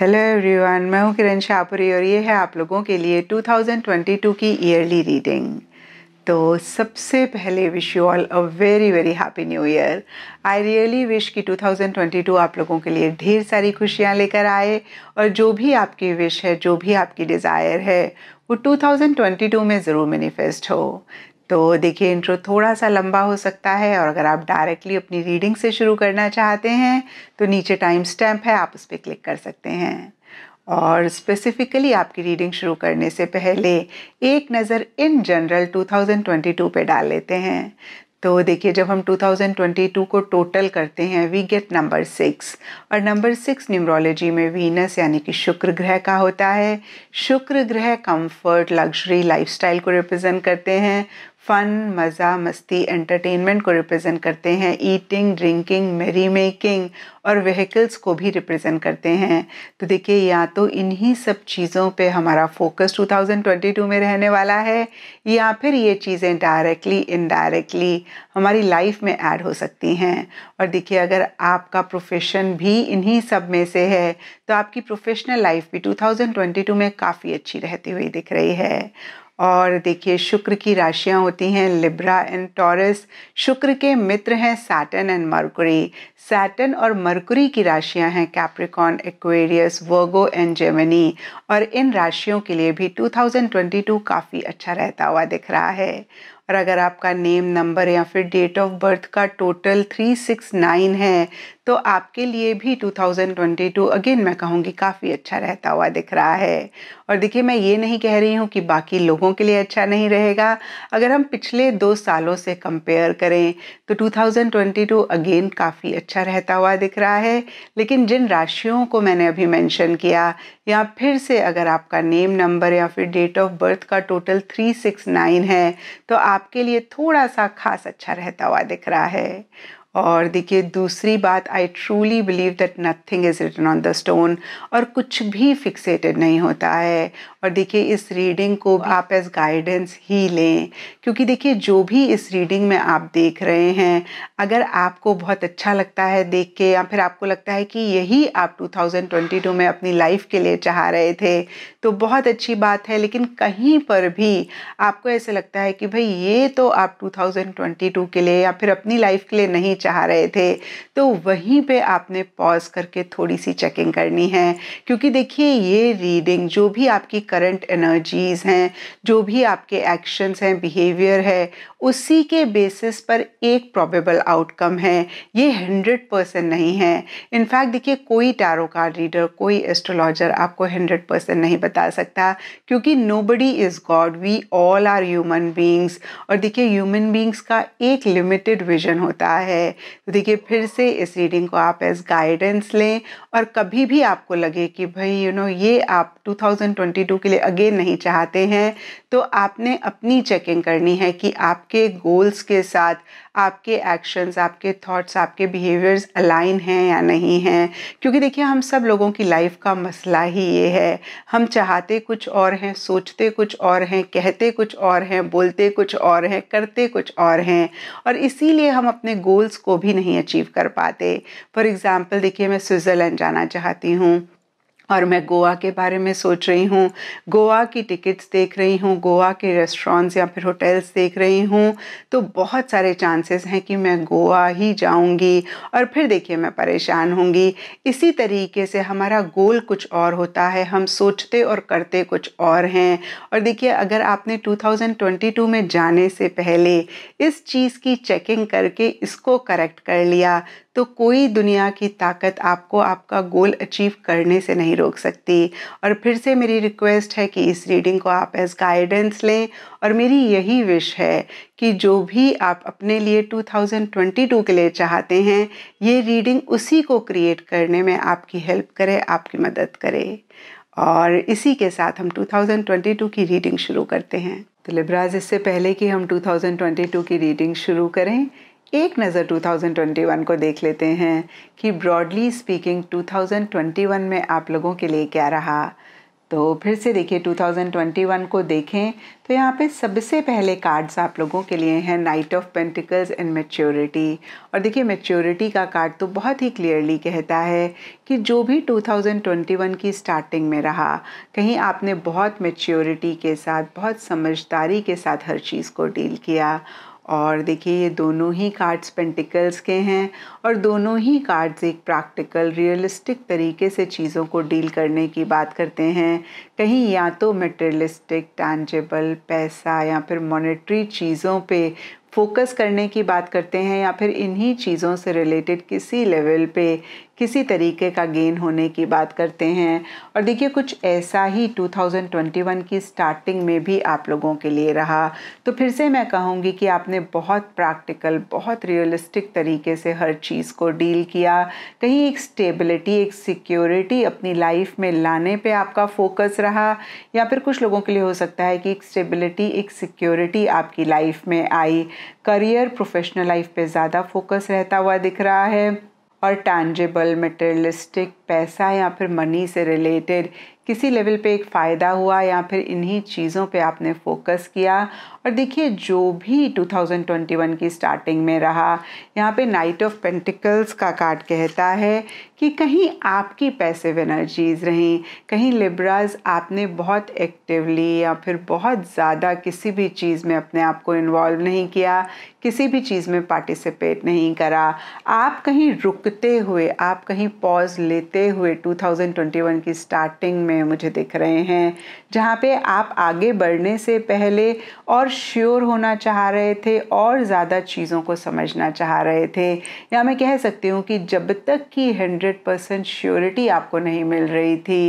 Hello everyone मैं हूं किरण शाहपुरी और ये है आप लोगों के लिए 2022 की ईयरली रीडिंग तो सबसे पहले wish you all a very very happy new year I really wish कि 2022 आप लोगों के लिए ढेर सारी खुशियां लेकर आए और जो भी आपकी विश है जो भी आपकी डिज़ायर है वो 2022 में ज़रूर मैनिफेस्ट हो तो देखिए इंट्रो थोड़ा सा लंबा हो सकता है और अगर आप डायरेक्टली अपनी रीडिंग से शुरू करना चाहते हैं तो नीचे टाइम स्टैम्प है आप उस पर क्लिक कर सकते हैं और स्पेसिफिकली आपकी रीडिंग शुरू करने से पहले एक नज़र इन जनरल 2022 पे डाल लेते हैं तो देखिए जब हम 2022 को टोटल करते हैं वी गेट नंबर सिक्स और नंबर सिक्स न्यूमरोलॉजी में वीनस यानी कि शुक्र ग्रह का होता है शुक्र ग्रह कंफर्ट लग्जरी लाइफस्टाइल को रिप्रेजेंट करते हैं फन मज़ा मस्ती एंटरटेनमेंट को रिप्रेजेंट करते हैं ईटिंग ड्रिंकिंग मेरी मेकिंग और व्हीकल्स को भी रिप्रेजेंट करते हैं तो देखिए या तो इन्हीं सब चीज़ों पे हमारा फोकस 2022 में रहने वाला है या फिर ये चीज़ें डायरेक्टली इनडायरेक्टली हमारी लाइफ में ऐड हो सकती हैं और देखिए अगर आपका प्रोफेशन भी इन्हीं सब में से है तो आपकी प्रोफेशनल लाइफ भी 2022 में काफ़ी अच्छी रहती हुई दिख रही है और देखिए शुक्र की राशियाँ होती हैं लिब्रा एंड टॉरस शुक्र के मित्र हैं सैटन एंड मरकुरी सैटन और मरकुरी की राशियाँ हैं Capricorn Aquarius Virgo and Gemini और इन राशियों के लिए भी 2022 काफ़ी अच्छा रहता हुआ दिख रहा है और अगर आपका नेम नंबर या फिर डेट ऑफ बर्थ का टोटल 369 है तो आपके लिए भी 2022 अगेन मैं कहूँगी काफ़ी अच्छा रहता हुआ दिख रहा है और देखिए मैं ये नहीं कह रही हूँ कि बाकी लोगों के लिए अच्छा नहीं रहेगा अगर हम पिछले दो सालों से कंपेयर करें तो 2022 अगेन काफ़ी अच्छा रहता हुआ दिख रहा है लेकिन जिन राशियों को मैंने अभी मेंशन किया या फिर से अगर आपका नेम नंबर या फिर डेट ऑफ बर्थ का टोटल 369 है तो आपके लिए थोड़ा सा खास अच्छा रहता हुआ दिख रहा है और देखिए दूसरी बात I truly believe that nothing is written on the stone और कुछ भी फिक्सेटेड नहीं होता है और देखिए इस रीडिंग को आप एज गाइडेंस ही लें क्योंकि देखिए जो भी इस रीडिंग में आप देख रहे हैं अगर आपको बहुत अच्छा लगता है देख के या फिर आपको लगता है कि यही आप 2022 में अपनी लाइफ के लिए चाह रहे थे तो बहुत अच्छी बात है लेकिन कहीं पर भी आपको ऐसे लगता है कि भाई ये तो आप 2022 के लिए या फिर अपनी लाइफ के लिए नहीं चाह रहे थे तो वहीं पे आपने पॉज करके थोड़ी सी चेकिंग करनी है क्योंकि देखिए ये रीडिंग जो भी आपकी करंट एनर्जीज़ हैं जो भी आपके एक्शंस हैं बिहेवियर है उसी के बेसिस पर एक प्रॉबेबल आउटकम है ये हंड्रेड परसेंट नहीं है इनफैक्ट देखिए कोई टैरो कार्ड रीडर कोई एस्ट्रोलॉजर आपको हंड्रेड परसेंट नहीं बता सकता क्योंकि nobody is God we all are human beings और देखिए ह्यूमन बींग्स का एक लिमिटेड विजन होता है तो देखिए फिर से इस रीडिंग को आप एज गाइडेंस लें और कभी भी आपको लगे कि भाई यू you नो know, ये आप 2022 के लिए अगेन नहीं चाहते हैं तो आपने अपनी चेकिंग करनी है कि आपके गोल्स के साथ आपके एक्शंस आपके थॉट्स आपके बिहेवियर्स अलाइन हैं या नहीं हैं क्योंकि देखिए हम सब लोगों की लाइफ का मसला ही ये है हम चाहते कुछ और हैं सोचते कुछ और हैं कहते कुछ और हैं बोलते कुछ और हैं करते कुछ और हैं और इसीलिए हम अपने गोल्स को भी नहीं अचीव कर पाते फॉर एग्ज़ाम्पल देखिए मैं स्विट्ज़रलैंड जाना चाहती हूँ और मैं गोवा के बारे में सोच रही हूँ गोवा की टिकट्स देख रही हूँ गोवा के रेस्टोरेंट्स या फिर होटल्स देख रही हूँ तो बहुत सारे चांसेस हैं कि मैं गोवा ही जाऊँगी और फिर देखिए मैं परेशान होंगी इसी तरीके से हमारा गोल कुछ और होता है हम सोचते और करते कुछ और हैं और देखिए अगर आपने 2022 में जाने से पहले इस चीज़ की चेकिंग करके इसको करेक्ट कर लिया तो कोई दुनिया की ताकत आपको आपका गोल अचीव करने से नहीं रोक सकती और फिर से मेरी रिक्वेस्ट है कि इस रीडिंग को आप एज गाइडेंस लें और मेरी यही विश है कि जो भी आप अपने लिए 2022 के लिए चाहते हैं ये रीडिंग उसी को क्रिएट करने में आपकी हेल्प करे आपकी मदद करे और इसी के साथ हम 2022 की रीडिंग शुरू करते हैं तो लिब्राज इससे पहले कि हम 2022 की रीडिंग शुरू करें एक नज़र 2021 को देख लेते हैं कि ब्रॉडली स्पीकिंग 2021 में आप लोगों के लिए क्या रहा तो फिर से देखिए 2021 को देखें तो यहाँ पे सबसे पहले कार्ड्स आप लोगों के लिए हैं knight of pentacles and maturity और देखिए मेच्योरिटी का कार्ड तो बहुत ही क्लियरली कहता है कि जो भी 2021 की स्टार्टिंग में रहा कहीं आपने बहुत मेच्योरिटी के साथ बहुत समझदारी के साथ हर चीज़ को डील किया और देखिए ये दोनों ही कार्ड्स पेंटिकल्स के हैं और दोनों ही कार्ड्स एक प्रैक्टिकल रियलिस्टिक तरीके से चीज़ों को डील करने की बात करते हैं कहीं या तो मटेरियलिस्टिक टैंजेबल पैसा या फिर मॉनेटरी चीज़ों पे फोकस करने की बात करते हैं या फिर इन्हीं चीज़ों से रिलेटेड किसी लेवल पे किसी तरीके का गेन होने की बात करते हैं और देखिए कुछ ऐसा ही 2021 की स्टार्टिंग में भी आप लोगों के लिए रहा तो फिर से मैं कहूँगी कि आपने बहुत प्रैक्टिकल बहुत रियलिस्टिक तरीके से हर चीज़ को डील किया कहीं एक स्टेबिलिटी एक सिक्योरिटी अपनी लाइफ में लाने पे आपका फोकस रहा या फिर कुछ लोगों के लिए हो सकता है कि एक स्टेबिलिटी एक सिक्योरिटी आपकी लाइफ में आई करियर प्रोफेशनल लाइफ पे ज़्यादा फोकस रहता हुआ दिख रहा है Or tangible, materialistic, पैसा या फिर मनी से रिलेटेड किसी लेवल पे एक फ़ायदा हुआ या फिर इन्हीं चीज़ों पे आपने फोकस किया और देखिए जो भी 2021 की स्टार्टिंग में रहा यहाँ पे नाइट ऑफ पेंटिकल्स का कार्ड कहता है कि कहीं आपकी पैसे एनर्जीज़ रहीं कहीं लिब्राज आपने बहुत एक्टिवली या फिर बहुत ज़्यादा किसी भी चीज़ में अपने आप को इन्वॉल्व नहीं किया किसी भी चीज़ में पार्टिसिपेट नहीं करा आप कहीं रुकते हुए आप कहीं पॉज लेते होते हुए 2021 की स्टार्टिंग में मुझे दिख रहे हैं जहाँ पे आप आगे बढ़ने से पहले और श्योर होना चाह रहे थे और ज़्यादा चीज़ों को समझना चाह रहे थे या मैं कह सकती हूँ कि जब तक कि 100 परसेंट श्योरिटी आपको नहीं मिल रही थी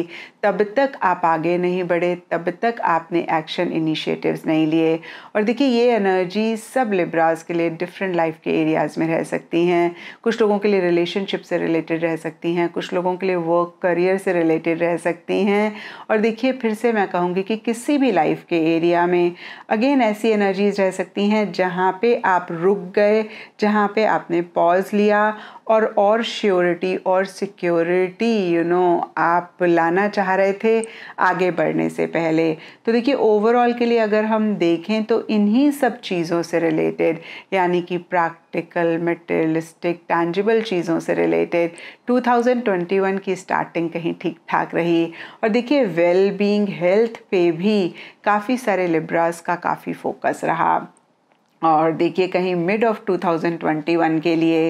तब तक आप आगे नहीं बढ़े तब तक आपने एक्शन इनिशिएटिव्स नहीं लिए और देखिए ये एनर्जी सब लिब्रास के लिए डिफरेंट लाइफ के एरियाज़ में रह सकती हैं कुछ लोगों के लिए रिलेशनशिप से रिलेटेड रह सकती हैं कुछ लोगों के लिए वर्क करियर से रिलेटेड रह सकती हैं और देखिए फिर से मैं कहूँगी कि किसी भी लाइफ के एरिया में अगेन ऐसी एनर्जीज रह सकती हैं जहाँ पे आप रुक गए जहाँ पे आपने पॉज लिया और और श्योरिटी और सिक्योरिटी यू नो आप लाना चाह रहे थे आगे बढ़ने से पहले तो देखिए ओवरऑल के लिए अगर हम देखें तो इन्हीं सब चीज़ों से रिलेटेड यानी कि प्रैक्टिकल मटेरियलिस्टिक टैंजिबल चीज़ों से रिलेटेड 2021 की स्टार्टिंग कहीं ठीक ठाक रही और देखिए वेल बींग हेल्थ पे भी काफ़ी सारे लिब्रास का काफ़ी फोकस रहा और देखिए कहीं मिड ऑफ 2021 के लिए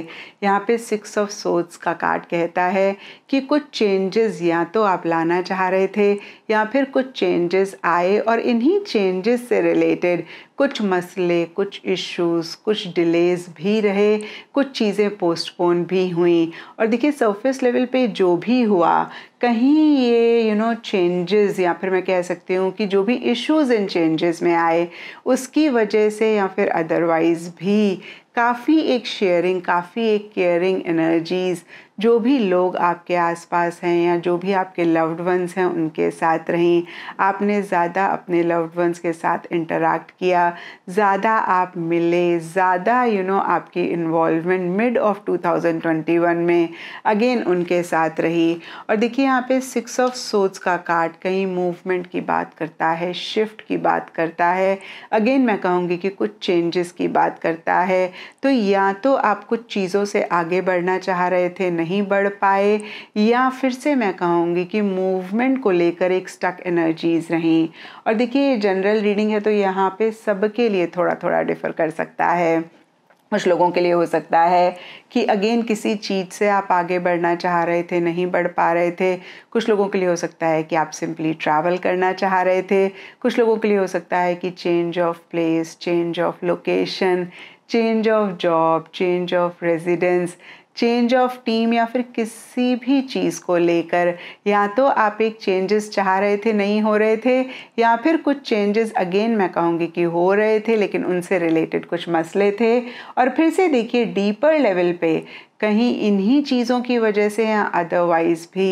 यहाँ पे सिक्स ऑफ सोट्स का कार्ड कहता है कि कुछ चेंजेस या तो आप लाना चाह रहे थे या फिर कुछ चेंजेस आए और इन्हीं चेंजेस से रिलेटेड कुछ मसले कुछ इश्यूज कुछ डिलेज भी रहे कुछ चीज़ें पोस्टपोन भी हुई और देखिए सरफेस लेवल पे जो भी हुआ कहीं ये यू नो चेंजेस या फिर मैं कह सकती हूँ कि जो भी इश्यूज इन चेंजेस में आए उसकी वजह से या फिर अदरवाइज़ भी काफ़ी एक शेयरिंग काफ़ी एक केयरिंग एनर्जीज़ जो भी लोग आपके आसपास हैं या जो भी आपके लव्ड वंस हैं उनके साथ रहें आपने ज़्यादा अपने लव्ड वंस के साथ इंटरेक्ट किया ज़्यादा आप मिले ज़्यादा यू नो आपकी इन्वॉल्वमेंट मिड ऑफ 2021 में अगेन उनके साथ रही और देखिए यहाँ पे सिक्स ऑफ सोच का कार्ड कहीं मूवमेंट की बात करता है शिफ्ट की बात करता है अगेन मैं कहूँगी कि कुछ चेंजेस की बात करता है तो या तो आप कुछ चीज़ों से आगे बढ़ना चाह रहे थे नहीं नहीं बढ़ पाए या फिर से मैं कहूँगी कि मूवमेंट को लेकर एक स्टक एनर्जीज़ रहें और देखिए ये जनरल रीडिंग है तो यहाँ पे सबके लिए थोड़ा थोड़ा डिफ़र कर सकता है कुछ लोगों के लिए हो सकता है कि अगेन किसी चीज़ से आप आगे बढ़ना चाह रहे थे नहीं बढ़ पा रहे थे कुछ लोगों के लिए हो सकता है कि आप सिंपली ट्रैवल करना चाह रहे थे कुछ लोगों के लिए हो सकता है कि change of place change of location change of job change of residence change of team या फिर किसी भी चीज़ को लेकर या तो आप एक चेंजेस चाह रहे थे नहीं हो रहे थे या फिर कुछ चेंजेस अगेन मैं कहूँगी कि हो रहे थे लेकिन उनसे रिलेटेड कुछ मसले थे और फिर से देखिए डीपर लेवल पे कहीं इन्हीं चीज़ों की वजह से या अदरवाइज़ भी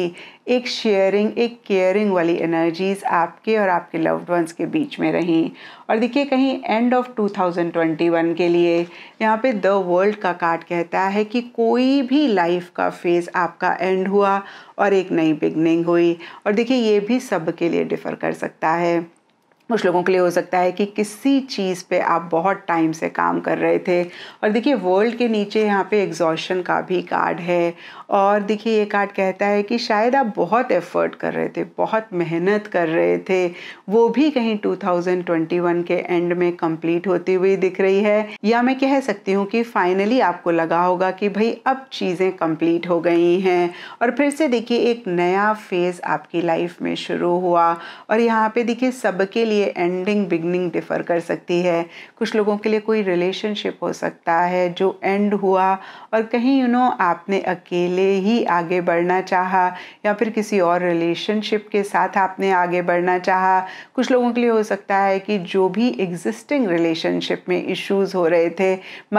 एक शेयरिंग एक केयरिंग वाली एनर्जीज़ आपके और आपके लव्ड वंस के बीच में रहीं और देखिए कहीं एंड ऑफ 2021 के लिए यहाँ पे द वर्ल्ड का कार्ड कहता है कि कोई भी लाइफ का फेज़ आपका एंड हुआ और एक नई बिगनिंग हुई और देखिए ये भी सब के लिए डिफ़र कर सकता है कुछ लोगों के लिए हो सकता है कि किसी चीज़ पे आप बहुत टाइम से काम कर रहे थे और देखिए वर्ल्ड के नीचे यहाँ पे एग्जॉशन का भी कार्ड है और देखिए ये कार्ड कहता है कि शायद आप बहुत एफर्ट कर रहे थे बहुत मेहनत कर रहे थे वो भी कहीं 2021 के एंड में कंप्लीट होती हुई दिख रही है या मैं कह सकती हूँ कि फाइनली आपको लगा होगा कि भाई अब चीज़ें कंप्लीट हो गई हैं और फिर से देखिए एक नया फेज़ आपकी लाइफ में शुरू हुआ और यहाँ पे देखिए सबके लिए एंडिंग बिगनिंग डिफ़र कर सकती है कुछ लोगों के लिए कोई रिलेशनशिप हो सकता है जो एंड हुआ और कहीं यू you नो know, आपने अकेले लिए ही आगे बढ़ना चाहा या फिर किसी और रिलेशनशिप के साथ आपने आगे बढ़ना चाहा कुछ लोगों के लिए हो सकता है कि जो भी एग्जिस्टिंग रिलेशनशिप में इश्यूज हो रहे थे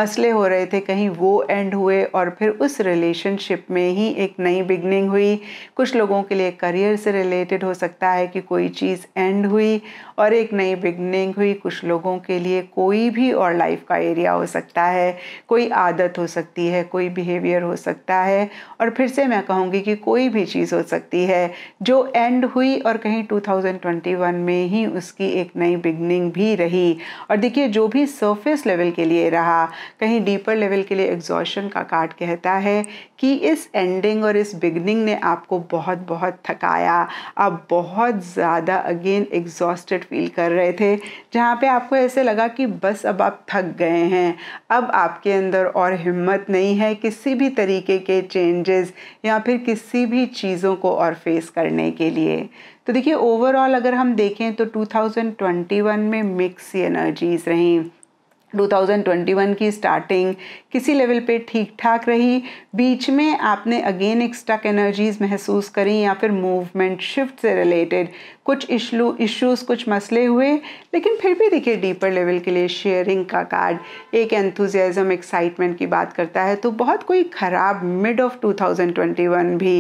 मसले हो रहे थे कहीं वो एंड हुए और फिर उस रिलेशनशिप में ही एक नई बिगनिंग हुई कुछ लोगों के लिए करियर से रिलेटेड हो सकता है कि कोई चीज़ एंड हुई और एक नई बिगनिंग हुई कुछ लोगों के लिए कोई भी और लाइफ का एरिया हो सकता है कोई आदत हो सकती है कोई बिहेवियर हो सकता है और फिर से मैं कहूँगी कि कोई भी चीज़ हो सकती है जो एंड हुई और कहीं 2021 में ही उसकी एक नई बिगनिंग भी रही और देखिए जो भी सरफेस लेवल के लिए रहा कहीं डीपर लेवल के लिए एग्जॉशन का कार्ड कहता है कि इस एंडिंग और इस बिगनिंग ने आपको बहुत बहुत थकाया आप बहुत ज़्यादा अगेन एग्जॉस्टेड फील कर रहे थे जहाँ पे आपको ऐसे लगा कि बस अब आप थक गए हैं अब आपके अंदर और हिम्मत नहीं है किसी भी तरीके के चेंजेस या फिर किसी भी चीज़ों को और फेस करने के लिए तो देखिए ओवरऑल अगर हम देखें तो 2021 में मिक्स एनर्जीज़ रहीं 2021 की स्टार्टिंग किसी लेवल पे ठीक ठाक रही बीच में आपने अगेन एक स्टक एनर्जीज़ महसूस करी या फिर मूवमेंट शिफ्ट से रिलेटेड कुछ इशू इश्यूज कुछ मसले हुए लेकिन फिर भी देखिए डीपर लेवल के लिए शेयरिंग का कार्ड एक एंथुजियाज़म एक्साइटमेंट की बात करता है तो बहुत कोई ख़राब मिड ऑफ 2021 भी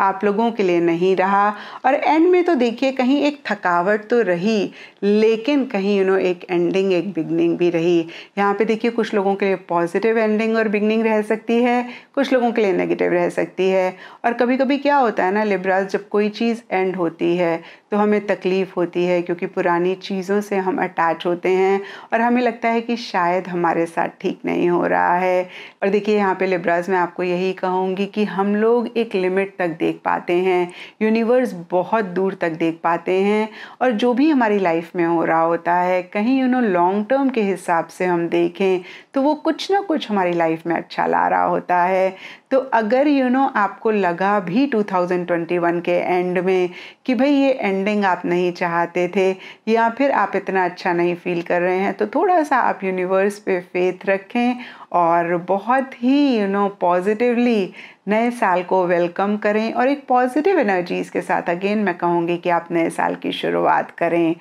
आप लोगों के लिए नहीं रहा और एंड में तो देखिए कहीं एक थकावट तो रही लेकिन कहीं यू नो एक एंडिंग एक बिगनिंग भी रही यहाँ पे देखिए कुछ लोगों के लिए पॉजिटिव एंडिंग और बिगनिंग रह सकती है कुछ लोगों के लिए नेगेटिव रह सकती है और कभी कभी क्या होता है ना लिब्रास जब कोई चीज़ एंड होती है तो हमें तकलीफ़ होती है क्योंकि पुरानी चीज़ों से हम अटैच होते हैं और हमें लगता है कि शायद हमारे साथ ठीक नहीं हो रहा है और देखिए यहाँ पे लिब्राज में आपको यही कहूँगी कि हम लोग एक लिमिट तक देख पाते हैं यूनिवर्स बहुत दूर तक देख पाते हैं और जो भी हमारी लाइफ में हो रहा होता है कहीं यू नो लॉन्ग टर्म के हिसाब से हम देखें तो वो कुछ ना कुछ हमारी लाइफ में अच्छा ला रहा होता है तो अगर यू you नो know, आपको लगा भी 2021 के एंड में कि भाई ये एंडिंग आप नहीं चाहते थे या फिर आप इतना अच्छा नहीं फील कर रहे हैं तो थोड़ा सा आप यूनिवर्स पे फेथ रखें और बहुत ही यू नो पॉजिटिवली नए साल को वेलकम करें और एक पॉजिटिव एनर्जीज़ के साथ अगेन मैं कहूँगी कि आप नए साल की शुरुआत करें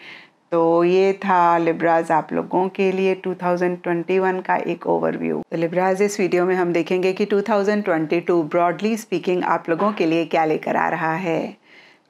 तो ये था लिब्राज आप लोगों के लिए 2021 का एक ओवरव्यू तो लिब्राज इस वीडियो में हम देखेंगे कि 2022 ब्रॉडली स्पीकिंग आप लोगों के लिए क्या लेकर आ रहा है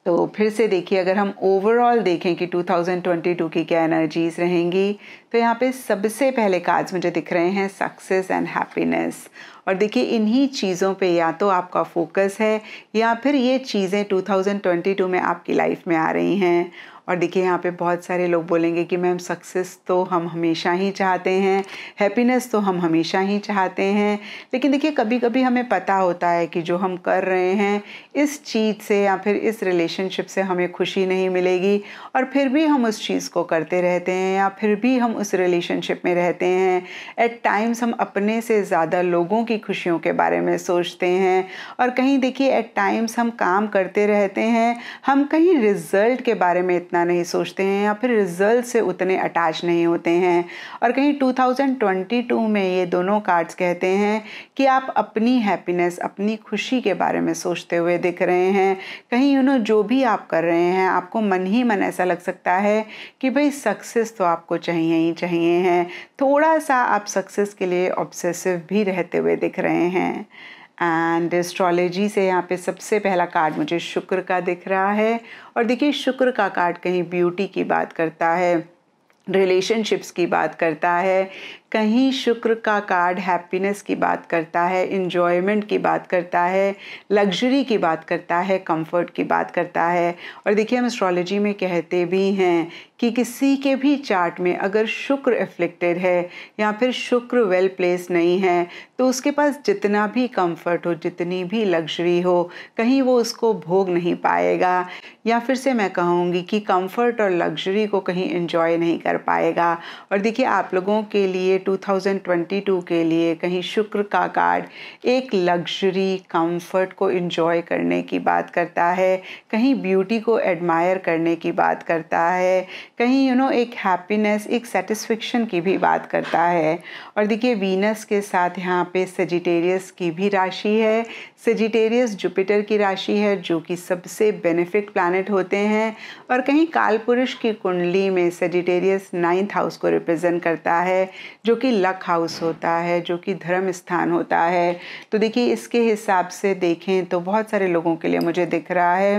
तो फिर से देखिए अगर हम ओवरऑल देखें कि 2022 की क्या एनर्जीज रहेंगी तो यहाँ पे सबसे पहले कार्ड्स मुझे दिख रहे हैं सक्सेस एंड हैप्पीनेस और देखिए इन्हीं चीज़ों पे या तो आपका फोकस है या फिर ये चीज़ें 2022 में आपकी लाइफ में आ रही हैं और देखिए यहाँ पे बहुत सारे लोग बोलेंगे कि मैम सक्सेस तो हम हमेशा ही चाहते हैं हैप्पीनेस तो हम हमेशा ही चाहते हैं लेकिन देखिए कभी कभी हमें पता होता है कि जो हम कर रहे हैं इस चीज़ से या फिर इस रिलेशनशिप से हमें खुशी नहीं मिलेगी और फिर भी हम उस चीज़ को करते रहते हैं या फिर भी हम उस रिलेशनशिप में रहते हैं एट टाइम्स हम अपने से ज़्यादा लोगों की खुशियों के बारे में सोचते हैं और कहीं देखिए एट टाइम्स हम काम करते रहते हैं हम कहीं रिज़ल्ट के बारे में उतना नहीं सोचते हैं या फिर रिजल्ट से उतने अटैच नहीं होते हैं और कहीं 2022 में ये दोनों कार्ड्स कहते हैं कि आप अपनी हैप्पीनेस अपनी खुशी के बारे में सोचते हुए दिख रहे हैं कहीं यू नो जो भी आप कर रहे हैं आपको मन ही मन ऐसा लग सकता है कि भाई सक्सेस तो आपको चाहिए ही चाहिए हैं थोड़ा सा आप सक्सेस के लिए ऑब्सेसिव भी रहते हुए दिख रहे हैं एंड एस्ट्रोलॉजी से यहाँ पे सबसे पहला कार्ड मुझे शुक्र का दिख रहा है और देखिए शुक्र का कार्ड कहीं ब्यूटी की बात करता है रिलेशनशिप्स की बात करता है कहीं शुक्र का कार्ड हैप्पीनेस की बात करता है इन्जॉयमेंट की बात करता है लग्जरी की बात करता है कंफर्ट की बात करता है और देखिए हम एस्ट्रोलॉजी में कहते भी हैं कि किसी के भी चार्ट में अगर शुक्र एफ्लिक्टेड है या फिर शुक्र वेल प्लेस नहीं है तो उसके पास जितना भी कंफर्ट हो जितनी भी लग्जरी हो कहीं वो उसको भोग नहीं पाएगा या फिर से मैं कहूँगी कि कंफर्ट और लग्जरी को कहीं इन्जॉय नहीं कर पाएगा और देखिए आप लोगों के लिए 2022 के लिए कहीं शुक्र का कार्ड एक लग्जरी कंफर्ट को इन्जॉय करने की बात करता है कहीं ब्यूटी को एडमायर करने की बात करता है कहीं यू you नो know, एक हैप्पीनेस एक सेटिस्फिक्शन की भी बात करता है और देखिए वीनस के साथ यहाँ पे सजिटेरियस की भी राशि है सजिटेरियस जुपिटर की राशि है जो कि सबसे बेनिफिट प्लानट होते हैं और कहीं कालपुरुष की कुंडली में सजिटेरियस नाइन्थ हाउस को रिप्रेजेंट करता है जो जो कि लक हाउस होता है जो कि धर्म स्थान होता है तो देखिए इसके हिसाब से देखें तो बहुत सारे लोगों के लिए मुझे दिख रहा है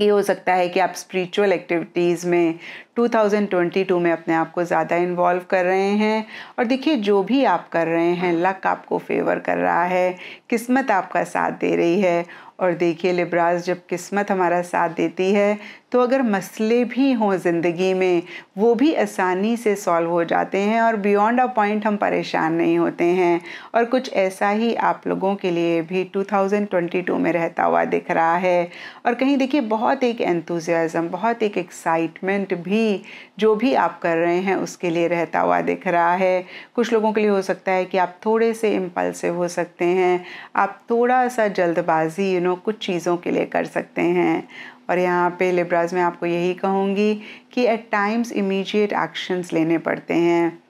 ये हो सकता है कि आप स्पिरिचुअल एक्टिविटीज़ में 2022 में अपने आप को ज़्यादा इन्वॉल्व कर रहे हैं और देखिए जो भी आप कर रहे हैं लक आपको फेवर कर रहा है किस्मत आपका साथ दे रही है और देखिए लिब्राज जब किस्मत हमारा साथ देती है तो अगर मसले भी हों ज़िंदगी में वो भी आसानी से सॉल्व हो जाते हैं और बियॉन्ड अ पॉइंट हम परेशान नहीं होते हैं और कुछ ऐसा ही आप लोगों के लिए भी 2022 में रहता हुआ दिख रहा है और कहीं देखिए बहुत एक एंथुजियाज़म बहुत एक एक्साइटमेंट भी जो भी आप कर रहे हैं उसके लिए रहता हुआ दिख रहा है कुछ लोगों के लिए हो सकता है कि आप थोड़े से इम्पल्सिव हो सकते हैं आप थोड़ा सा जल्दबाजी यू नो कुछ चीज़ों के लिए कर सकते हैं और यहाँ पे लिब्राज में आपको यही कहूँगी कि एट टाइम्स इमीडिएट एक्शंस लेने पड़ते हैं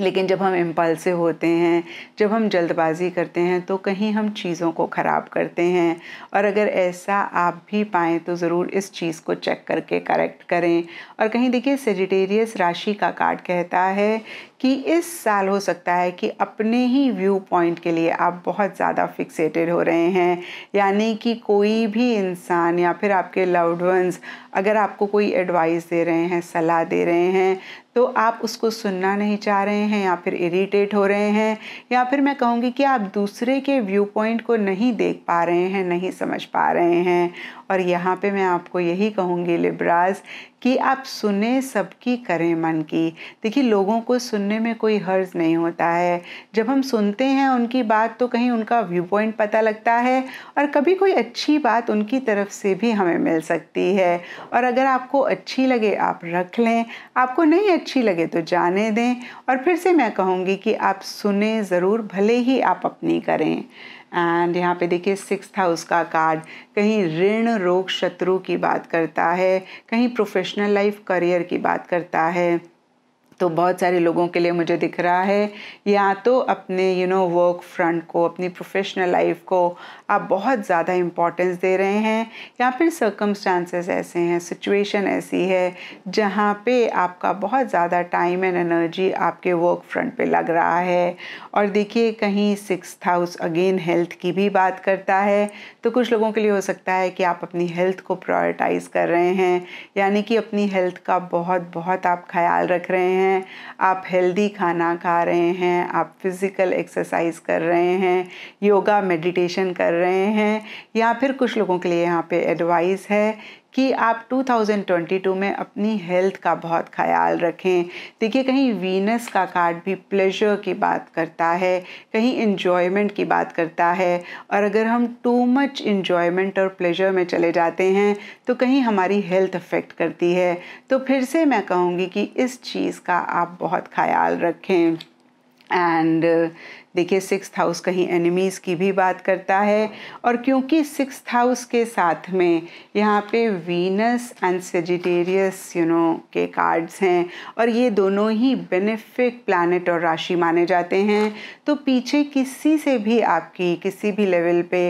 लेकिन जब हम इम्पल्सिव होते हैं जब हम जल्दबाजी करते हैं तो कहीं हम चीज़ों को ख़राब करते हैं और अगर ऐसा आप भी पाएँ तो ज़रूर इस चीज़ को चेक करके करेक्ट करें और कहीं देखिए सेजिटेरियस राशि का कार्ड कहता है कि इस साल हो सकता है कि अपने ही व्यू पॉइंट के लिए आप बहुत ज़्यादा फिक्सेटेड हो रहे हैं यानी कि कोई भी इंसान या फिर आपके लव्ड वंस अगर आपको कोई एडवाइस दे रहे हैं सलाह दे रहे हैं तो आप उसको सुनना नहीं चाह रहे हैं या फिर इरीटेट हो रहे हैं या फिर मैं कहूँगी कि आप दूसरे के व्यू पॉइंट को नहीं देख पा रहे हैं नहीं समझ पा रहे हैं और यहाँ पे मैं आपको यही कहूँगी लिब्राज कि आप सुने सबकी करें मन की देखिए लोगों को सुनने में कोई हर्ज नहीं होता है जब हम सुनते हैं उनकी बात तो कहीं उनका व्यू पॉइंट पता लगता है और कभी कोई अच्छी बात उनकी तरफ से भी हमें मिल सकती है और अगर आपको अच्छी लगे आप रख लें आपको नहीं अच्छी लगे तो जाने दें और फिर से मैं कहूँगी कि आप सुने ज़रूर भले ही आप अपनी करें एंड यहाँ पे देखिए सिक्स हाउस का कार्ड कहीं ऋण रोग शत्रु की बात करता है कहीं प्रोफेशनल लाइफ करियर की बात करता है तो बहुत सारे लोगों के लिए मुझे दिख रहा है या तो अपने यू नो वर्क फ्रंट को अपनी प्रोफेशनल लाइफ को आप बहुत ज़्यादा इम्पोर्टेंस दे रहे हैं या फिर सर्कमस्टांसेस ऐसे हैं सिचुएशन ऐसी है जहाँ पे आपका बहुत ज़्यादा टाइम एंड एनर्जी आपके वर्क फ्रंट पे लग रहा है और देखिए कहीं सिक्स हाउस अगेन हेल्थ की भी बात करता है तो कुछ लोगों के लिए हो सकता है कि आप अपनी हेल्थ को प्रायोरिटाइज़ कर रहे हैं यानी कि अपनी हेल्थ का बहुत बहुत आप ख्याल रख रहे हैं हैं आप हेल्दी खाना खा रहे हैं आप फिज़िकल एक्सरसाइज कर रहे हैं योगा मेडिटेशन कर रहे हैं या फिर कुछ लोगों के लिए यहाँ पे एडवाइस है कि आप 2022 में अपनी हेल्थ का बहुत ख्याल रखें देखिए कहीं वीनस का कार्ड भी प्लेजर की बात करता है कहीं इन्जॉयमेंट की बात करता है और अगर हम टू मच इन्जॉयमेंट और प्लेजर में चले जाते हैं तो कहीं हमारी हेल्थ अफेक्ट करती है तो फिर से मैं कहूँगी कि इस चीज़ का आप बहुत ख्याल रखें एंड देखिए सिक्स हाउस कहीं एनिमीज़ की भी बात करता है और क्योंकि सिक्स हाउस के साथ में यहाँ पे Venus and Sagittarius you know के कार्ड्स हैं और ये दोनों ही बेनिफिक प्लानट और राशि माने जाते हैं तो पीछे किसी से भी आपकी किसी भी लेवल पे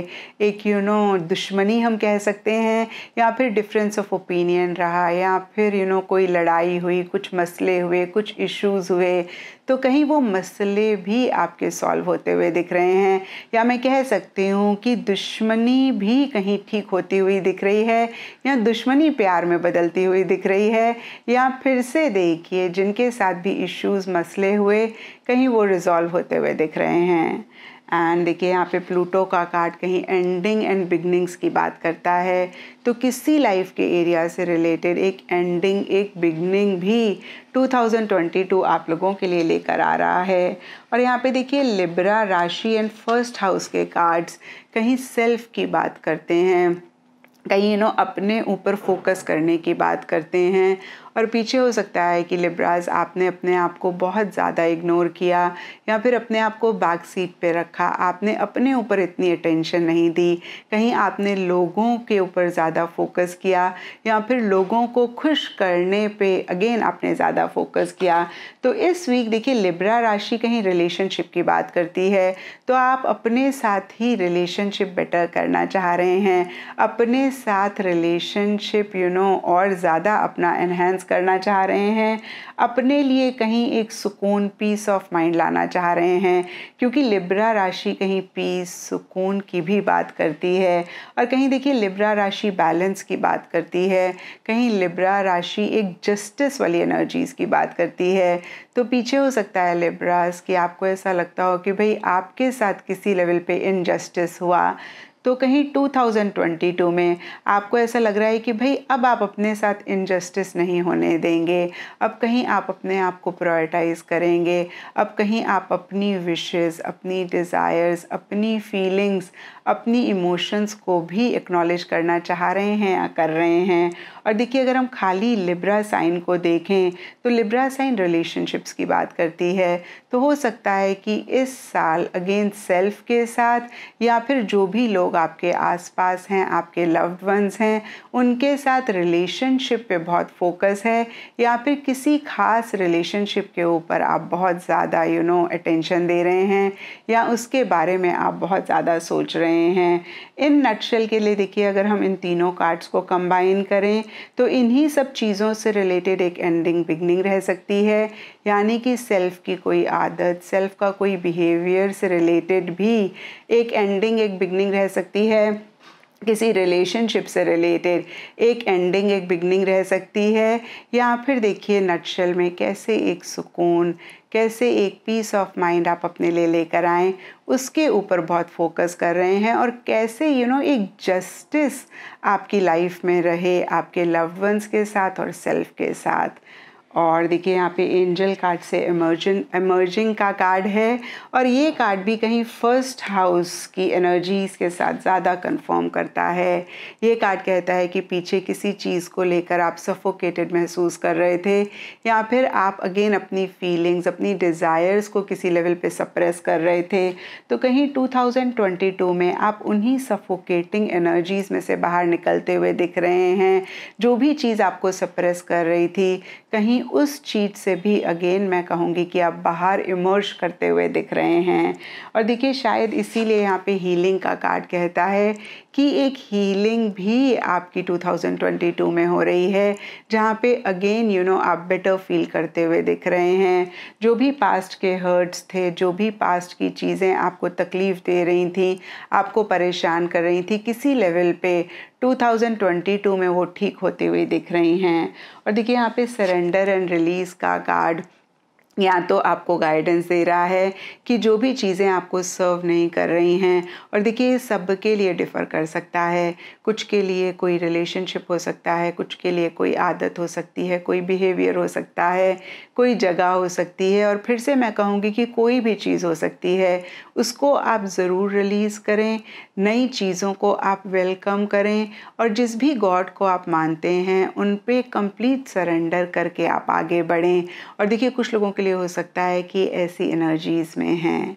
एक यू you नो know, दुश्मनी हम कह सकते हैं या फिर डिफरेंस ऑफ ओपिनियन रहा या फिर यू you नो know, कोई लड़ाई हुई कुछ मसले हुए कुछ इश्यूज़ हुए तो कहीं वो मसले भी आपके सॉल्व होते हुए दिख रहे हैं या मैं कह सकती हूँ कि दुश्मनी भी कहीं ठीक होती हुई दिख रही है या दुश्मनी प्यार में बदलती हुई दिख रही है या फिर से देखिए जिनके साथ भी इश्यूज़ मसले हुए कहीं वो रिज़ॉल्व होते हुए दिख रहे हैं एंड देखिए यहाँ पे प्लूटो का कार्ड कहीं एंडिंग एंड बिगनिंग्स की बात करता है तो किसी लाइफ के एरिया से रिलेटेड एक एंडिंग एक बिगनिंग भी 2022 आप लोगों के लिए लेकर आ रहा है और यहाँ पे देखिए लिब्रा राशि एंड फर्स्ट हाउस के कार्ड्स कहीं सेल्फ की बात करते हैं कहीं यू नो अपने ऊपर फोकस करने की बात करते हैं और पीछे हो सकता है कि लिब्राज आपने अपने आप को बहुत ज़्यादा इग्नोर किया या फिर अपने आप को बैक सीट पे रखा आपने अपने ऊपर इतनी अटेंशन नहीं दी कहीं आपने लोगों के ऊपर ज़्यादा फोकस किया या फिर लोगों को खुश करने पे अगेन आपने ज़्यादा फोकस किया तो इस वीक देखिए लिब्रा राशि कहीं रिलेशनशिप की बात करती है तो आप अपने साथ ही रिलेशनशिप बेटर करना चाह रहे हैं अपने साथ रिलेशनशिप यू नो और ज़्यादा अपना एनहेंस करना चाह रहे हैं अपने लिए कहीं एक सुकून पीस ऑफ माइंड लाना चाह रहे हैं क्योंकि लिब्रा राशि कहीं पीस सुकून की भी बात करती है और कहीं देखिए लिब्रा राशि बैलेंस की बात करती है कहीं लिब्रा राशि एक जस्टिस वाली एनर्जीज़ की बात करती है तो पीछे हो सकता है लिब्रास कि आपको ऐसा लगता हो कि भाई आपके साथ किसी लेवल पे इनजस्टिस हुआ तो कहीं 2022 में आपको ऐसा लग रहा है कि भाई अब आप अपने साथ इनजस्टिस नहीं होने देंगे अब कहीं आप अपने आप को प्रायोरिटाइज़ करेंगे अब कहीं आप अपनी विशेज़ अपनी डिज़ायर्स अपनी फीलिंग्स अपनी इमोशंस को भी एक्नॉलेज करना चाह रहे हैं या कर रहे हैं और देखिए अगर हम खाली लिब्रा साइन को देखें तो लिब्रा साइन रिलेशनशिप्स की बात करती है तो हो सकता है कि इस साल अगेन सेल्फ के साथ या फिर जो भी लोग आपके आसपास हैं आपके लव्ड वंस हैं उनके साथ रिलेशनशिप पे बहुत फोकस है या फिर किसी खास रिलेशनशिप के ऊपर आप बहुत ज़्यादा यू नो अटेंशन दे रहे हैं या उसके बारे में आप बहुत ज़्यादा सोच रहे हैं रहे हैं इन नटशेल के लिए देखिए अगर हम इन तीनों कार्ड्स को कंबाइन करें तो इन्हीं सब चीज़ों से रिलेटेड एक एंडिंग बिगनिंग रह सकती है यानी कि सेल्फ की कोई आदत सेल्फ का कोई बिहेवियर से रिलेटेड भी एक एंडिंग एक बिगनिंग रह सकती है किसी रिलेशनशिप से रिलेटेड एक एंडिंग एक बिगनिंग रह सकती है या फिर देखिए नटशल में कैसे एक सुकून कैसे एक पीस ऑफ माइंड आप अपने लिए लेकर आएँ उसके ऊपर बहुत फोकस कर रहे हैं और कैसे यू you नो know, एक जस्टिस आपकी लाइफ में रहे आपके लव वंस के साथ और सेल्फ के साथ और देखिए यहाँ पे एंजल कार्ड से इमर्जिंग इमर्जिंग का कार्ड है और ये कार्ड भी कहीं फर्स्ट हाउस की एनर्जीज़ के साथ ज़्यादा कंफर्म करता है ये कार्ड कहता है कि पीछे किसी चीज़ को लेकर आप सफोकेटेड महसूस कर रहे थे या फिर आप अगेन अपनी फीलिंग्स अपनी डिज़ायर्स को किसी लेवल पे सप्रेस कर रहे थे तो कहीं 2022 में आप उन्हीं सफोकेटिंग एनर्जीज़ में से बाहर निकलते हुए दिख रहे हैं जो भी चीज़ आपको सप्रेस कर रही थी कहीं उस चीज़ से भी अगेन मैं कहूँगी कि आप बाहर इमर्श करते हुए दिख रहे हैं और देखिए शायद इसीलिए यहाँ पे हीलिंग का कार्ड कहता है की एक हीलिंग भी आपकी 2022 में हो रही है जहाँ पे अगेन यू नो आप बेटर फील करते हुए दिख रहे हैं जो भी पास्ट के हर्ट्स थे जो भी पास्ट की चीज़ें आपको तकलीफ़ दे रही थी आपको परेशान कर रही थी किसी लेवल पे 2022 में वो ठीक होते हुए दिख रही हैं और देखिए यहाँ पे सरेंडर एंड रिलीज़ का कार्ड या तो आपको गाइडेंस दे रहा है कि जो भी चीज़ें आपको सर्व नहीं कर रही हैं और देखिए सब के लिए डिफ़र कर सकता है कुछ के लिए कोई रिलेशनशिप हो सकता है कुछ के लिए कोई आदत हो सकती है कोई बिहेवियर हो सकता है कोई जगह हो सकती है और फिर से मैं कहूँगी कि कोई भी चीज़ हो सकती है उसको आप ज़रूर रिलीज़ करें नई चीज़ों को आप वेलकम करें और जिस भी गॉड को आप मानते हैं उन पर कंप्लीट सरेंडर करके आप आगे बढ़ें और देखिए कुछ लोगों के लिए हो सकता है कि ऐसी एनर्जीज़ में हैं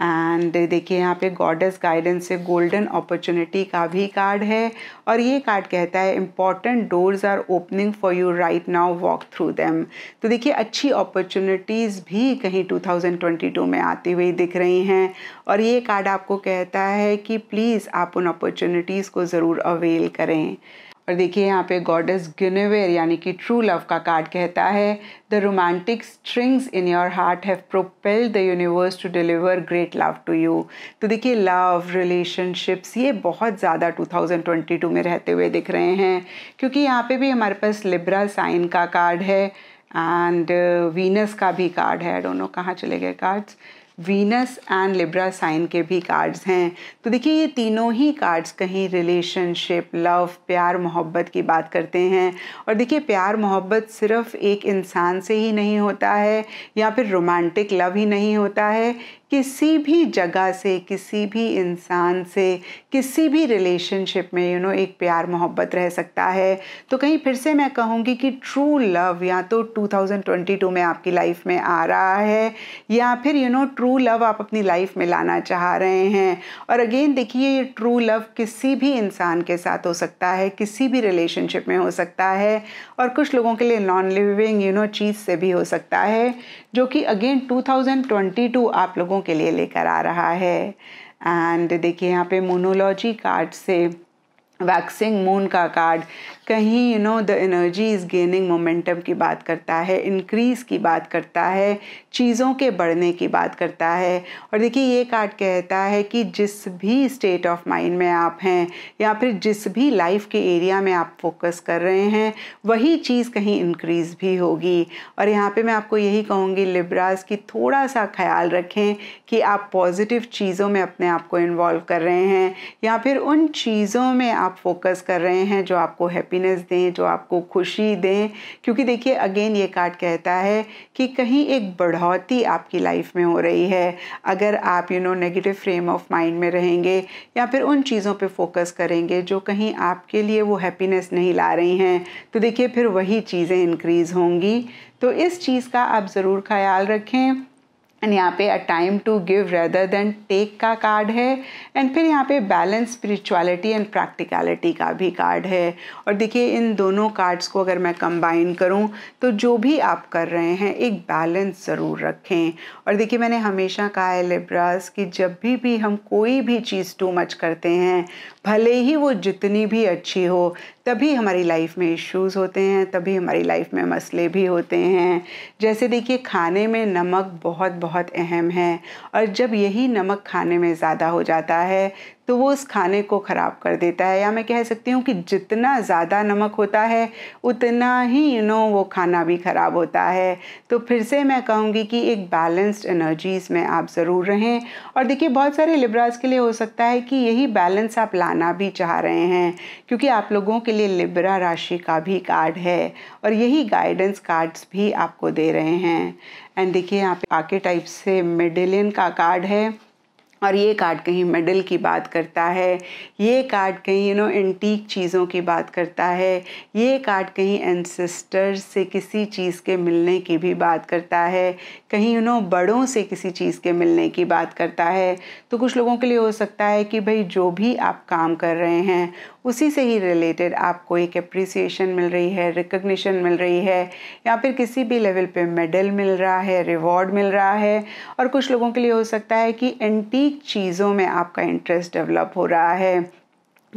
एंड देखिए यहाँ पे गॉडेस गाइडेंस से गोल्डन अपॉर्चुनिटी का भी कार्ड है और ये कार्ड कहता है important doors are opening for you right now walk through them तो देखिए अच्छी अपॉर्चुनिटीज़ भी कहीं 2022 में आती हुई दिख रही हैं और ये कार्ड आपको कहता है कि प्लीज़ आप उन अपॉर्चुनिटीज़ को ज़रूर अवेल करें और देखिए यहाँ पे गॉडेस गिनेवेर यानी कि ट्रू लव का कार्ड कहता है the romantic strings in your heart have propelled the universe to deliver great love to you तो देखिए लव रिलेशनशिप्स ये बहुत ज़्यादा 2022 में रहते हुए दिख रहे हैं क्योंकि यहाँ पे भी हमारे पास लिब्रा साइन का कार्ड है एंड वीनस uh, का भी कार्ड है दोनों कहाँ चले गए cards Venus and Libra sign के भी कार्ड्स हैं तो देखिए ये तीनों ही कार्ड्स कहीं रिलेशनशिप लव प्यार मोहब्बत की बात करते हैं और देखिए प्यार मोहब्बत सिर्फ एक इंसान से ही नहीं होता है या फिर रोमांटिक लव ही नहीं होता है किसी भी जगह से किसी भी इंसान से किसी भी रिलेशनशिप में यू you नो know, एक प्यार मोहब्बत रह सकता है तो कहीं फिर से मैं कहूँगी कि ट्रू लव या तो 2022 में आपकी लाइफ में आ रहा है या फिर यू नो ट्रू लव आप अपनी लाइफ में लाना चाह रहे हैं और अगेन देखिए ये ट्रू लव किसी भी इंसान के साथ हो सकता है किसी भी रिलेशनशिप में हो सकता है और कुछ लोगों के लिए नॉन लिविंग यू नो चीज़ से भी हो सकता है जो कि अगेन 2022 आप लोगों के लिए लेकर आ रहा है एंड देखिए यहाँ पे मोनोलॉजी कार्ड से वैक्सिंग मून का कार्ड कहीं you know the energy is gaining momentum की बात करता है इंक्रीज़ की बात करता है चीज़ों के बढ़ने की बात करता है और देखिए ये कार्ड कहता है कि जिस भी स्टेट ऑफ माइंड में आप हैं या फिर जिस भी लाइफ के एरिया में आप फोकस कर रहे हैं वही चीज़ कहीं इंक्रीज़ भी होगी और यहाँ पे मैं आपको यही कहूँगी लिब्राज की थोड़ा सा ख्याल रखें कि आप पॉजिटिव चीज़ों में अपने आप को इन्वॉल्व कर रहे हैं या फिर उन चीज़ों में आप फोकस कर रहे हैं जो आपको हैप्पी हैप्पीनेस दें जो आपको खुशी दें क्योंकि देखिए अगेन ये कार्ड कहता है कि कहीं एक बढ़ोतरी आपकी लाइफ में हो रही है अगर आप you know negative frame of mind में रहेंगे या फिर उन चीज़ों पे फोकस करेंगे जो कहीं आपके लिए वो हैप्पीनेस नहीं ला रही हैं तो देखिए फिर वही चीज़ें इंक्रीज़ होंगी तो इस चीज़ का आप ज़रूर ख्याल रखें एंड यहाँ पे a time to give rather than take का कार्ड है एंड फिर यहाँ पे बैलेंस स्पिरिचुअलिटी एंड प्रैक्टिकलिटी का भी कार्ड है और देखिए इन दोनों कार्ड्स को अगर मैं कंबाइन करूँ तो जो भी आप कर रहे हैं एक बैलेंस ज़रूर रखें और देखिए मैंने हमेशा कहा है लिब्रास कि जब भी भी हम कोई भी चीज़ टू मच करते हैं भले ही वो जितनी भी अच्छी हो तभी हमारी लाइफ में इश्यूज़ होते हैं तभी हमारी लाइफ में मसले भी होते हैं जैसे देखिए खाने में नमक बहुत बहुत अहम है और जब यही नमक खाने में ज़्यादा हो जाता है तो वो उस खाने को ख़राब कर देता है या मैं कह सकती हूँ कि जितना ज़्यादा नमक होता है उतना ही यू नो वो खाना भी ख़राब होता है तो फिर से मैं कहूँगी कि एक बैलेंस्ड एनर्जीज़ में आप ज़रूर रहें और देखिए बहुत सारे लिब्राज के लिए हो सकता है कि यही बैलेंस आप लाना भी चाह रहे हैं क्योंकि आप लोगों के लिए लिब्रा राशि का भी कार्ड है और यही गाइडेंस कार्ड्स भी आपको दे रहे हैं एंड देखिए यहाँ पे आके टाइप से मेडिलियन का कार्ड है और ये कार्ड कहीं मेडल की बात करता है ये कार्ड कहीं यू नो एंटीक चीज़ों की बात करता है ये कार्ड कहीं एनसेस्टर से किसी चीज़ के मिलने की भी बात करता है कहीं यू नो बड़ों से किसी चीज़ के मिलने की बात करता है तो कुछ लोगों के लिए हो सकता है कि भाई जो भी आप काम कर रहे हैं उसी से ही रिलेटेड आपको एक अप्रिसिएशन मिल रही है रिकग्निशन मिल रही है या फिर किसी भी लेवल पे मेडल मिल रहा है रिवॉर्ड मिल रहा है और कुछ लोगों के लिए हो सकता है कि एंटीक चीज़ों में आपका इंटरेस्ट डेवलप हो रहा है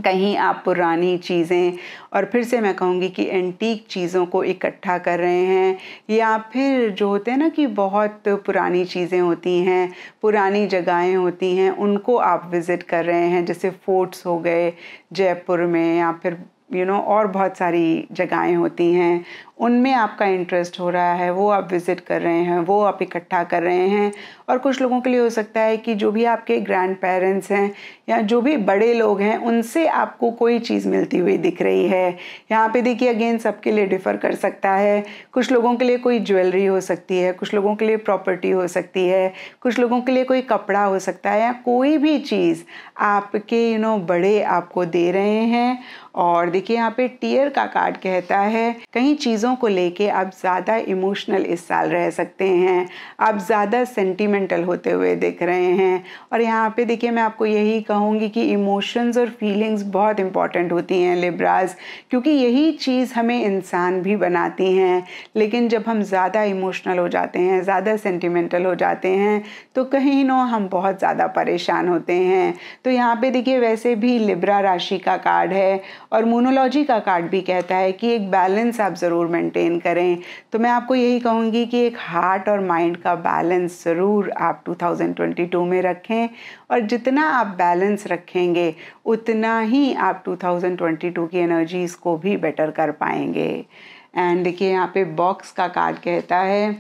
कहीं आप पुरानी चीज़ें और फिर से मैं कहूँगी कि एंटीक चीज़ों को इकट्ठा कर रहे हैं या फिर जो होते हैं ना कि बहुत पुरानी चीज़ें होती हैं पुरानी जगहें होती हैं उनको आप विज़िट कर रहे हैं जैसे फोर्ट्स हो गए जयपुर में या फिर यू you नो know, और बहुत सारी जगहें होती हैं उनमें आपका इंटरेस्ट हो रहा है वो आप विज़िट कर रहे हैं वो आप इकट्ठा कर रहे हैं और कुछ लोगों के लिए हो सकता है कि जो भी आपके ग्रैंड पेरेंट्स हैं या जो भी बड़े लोग हैं उनसे आपको कोई चीज़ मिलती हुई दिख रही है यहाँ पे देखिए अगेन सबके लिए डिफ़र कर सकता है कुछ लोगों के लिए कोई ज्वेलरी हो सकती है कुछ लोगों के लिए प्रॉपर्टी हो सकती है कुछ लोगों के लिए कोई कपड़ा हो सकता है या कोई भी चीज़ आपके यू you नो know, बड़े आपको दे रहे हैं और देखिए यहाँ पे टीयर का कार्ड कहता है कई चीज़ों को लेके आप ज़्यादा इमोशनल इस साल रह सकते हैं आप ज़्यादा सेंटिमेंटल होते हुए दिख रहे हैं और यहाँ पे देखिए मैं आपको यही कहूँगी कि इमोशंस और फीलिंग्स बहुत इंपॉर्टेंट होती हैं लिब्राज क्योंकि यही चीज़ हमें इंसान भी बनाती हैं लेकिन जब हम ज़्यादा इमोशनल हो जाते हैं ज़्यादा सेंटिमेंटल हो जाते हैं तो कहीं ना हम बहुत ज़्यादा परेशान होते हैं तो यहाँ पे देखिए वैसे भी लिब्रा राशि का कार्ड है और मोनोलॉजी का कार्ड भी कहता है कि एक बैलेंस आप ज़रूर मेंटेन करें तो मैं आपको यही कहूँगी कि एक हार्ट और माइंड का बैलेंस ज़रूर आप 2022 में रखें और जितना आप बैलेंस रखेंगे उतना ही आप 2022 की एनर्जीज़ को भी बेटर कर पाएंगे एंड देखिए यहाँ पे बॉक्स का कार्ड कहता है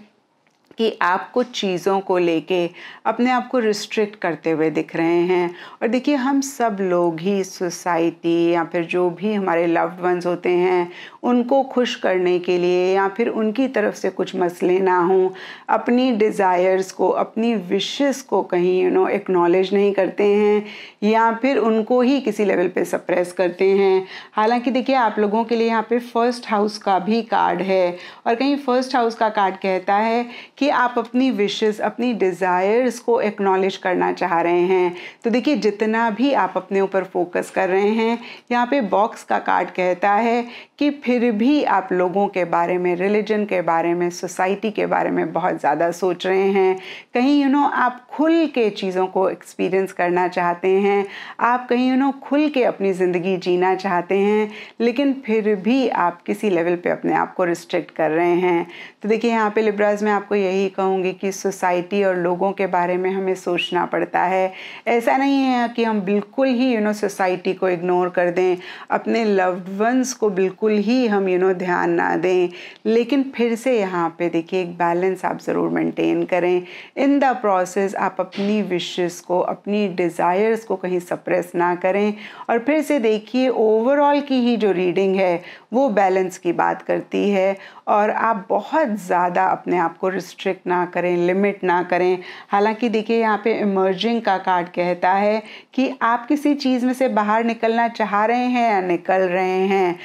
कि आप कुछ चीज़ों को लेके अपने आप को रिस्ट्रिक्ट करते हुए दिख रहे हैं और देखिए हम सब लोग ही सोसाइटी या फिर जो भी हमारे लव्ड वंस होते हैं उनको खुश करने के लिए या फिर उनकी तरफ से कुछ मसले ना हों अपनी डिज़ायर्स को अपनी विशेस को कहीं यू नो एक्नॉलेज नहीं करते हैं या फिर उनको ही किसी लेवल पे सप्रेस करते हैं हालांकि देखिए आप लोगों के लिए यहाँ पे फर्स्ट हाउस का भी कार्ड है और कहीं फर्स्ट हाउस का कार्ड कहता है कि कि आप अपनी विशेज़ अपनी डिज़ायर्स को एक्नॉलेज करना चाह रहे हैं तो देखिए जितना भी आप अपने ऊपर फोकस कर रहे हैं यहाँ पे बॉक्स का कार्ड कहता है कि फिर भी आप लोगों के बारे में रिलीजन के बारे में सोसाइटी के बारे में बहुत ज़्यादा सोच रहे हैं कहीं यू नो आप खुल के चीज़ों को एक्सपीरियंस करना चाहते हैं आप कहीं यू नो खुल के अपनी ज़िंदगी जीना चाहते हैं लेकिन फिर भी आप किसी लेवल पे अपने आप को रिस्ट्रिक्ट कर रहे हैं तो देखिए यहाँ पे लिब्राज मैं आपको यही कहूँगी कि सोसाइटी और लोगों के बारे में हमें सोचना पड़ता है ऐसा नहीं है कि हम बिल्कुल ही यू नो सोसाइटी को इग्नोर कर दें अपने लव्ड वंस को बिल्कुल ही हम यू नो ध्यान ना दें लेकिन फिर से यहाँ पे देखिए एक बैलेंस आप ज़रूर मेंटेन करें इन द प्रोसेस आप अपनी विशेस को अपनी डिज़ायर्स को कहीं सप्रेस ना करें और फिर से देखिए ओवरऑल की ही जो रीडिंग है वो बैलेंस की बात करती है और आप बहुत बहुत ज़्यादा अपने आप को रिस्ट्रिक्ट ना करें लिमिट ना करें हालांकि देखिए यहाँ पे इमर्जिंग का कार्ड कहता है कि आप किसी चीज़ में से बाहर निकलना चाह रहे हैं या निकल रहे हैं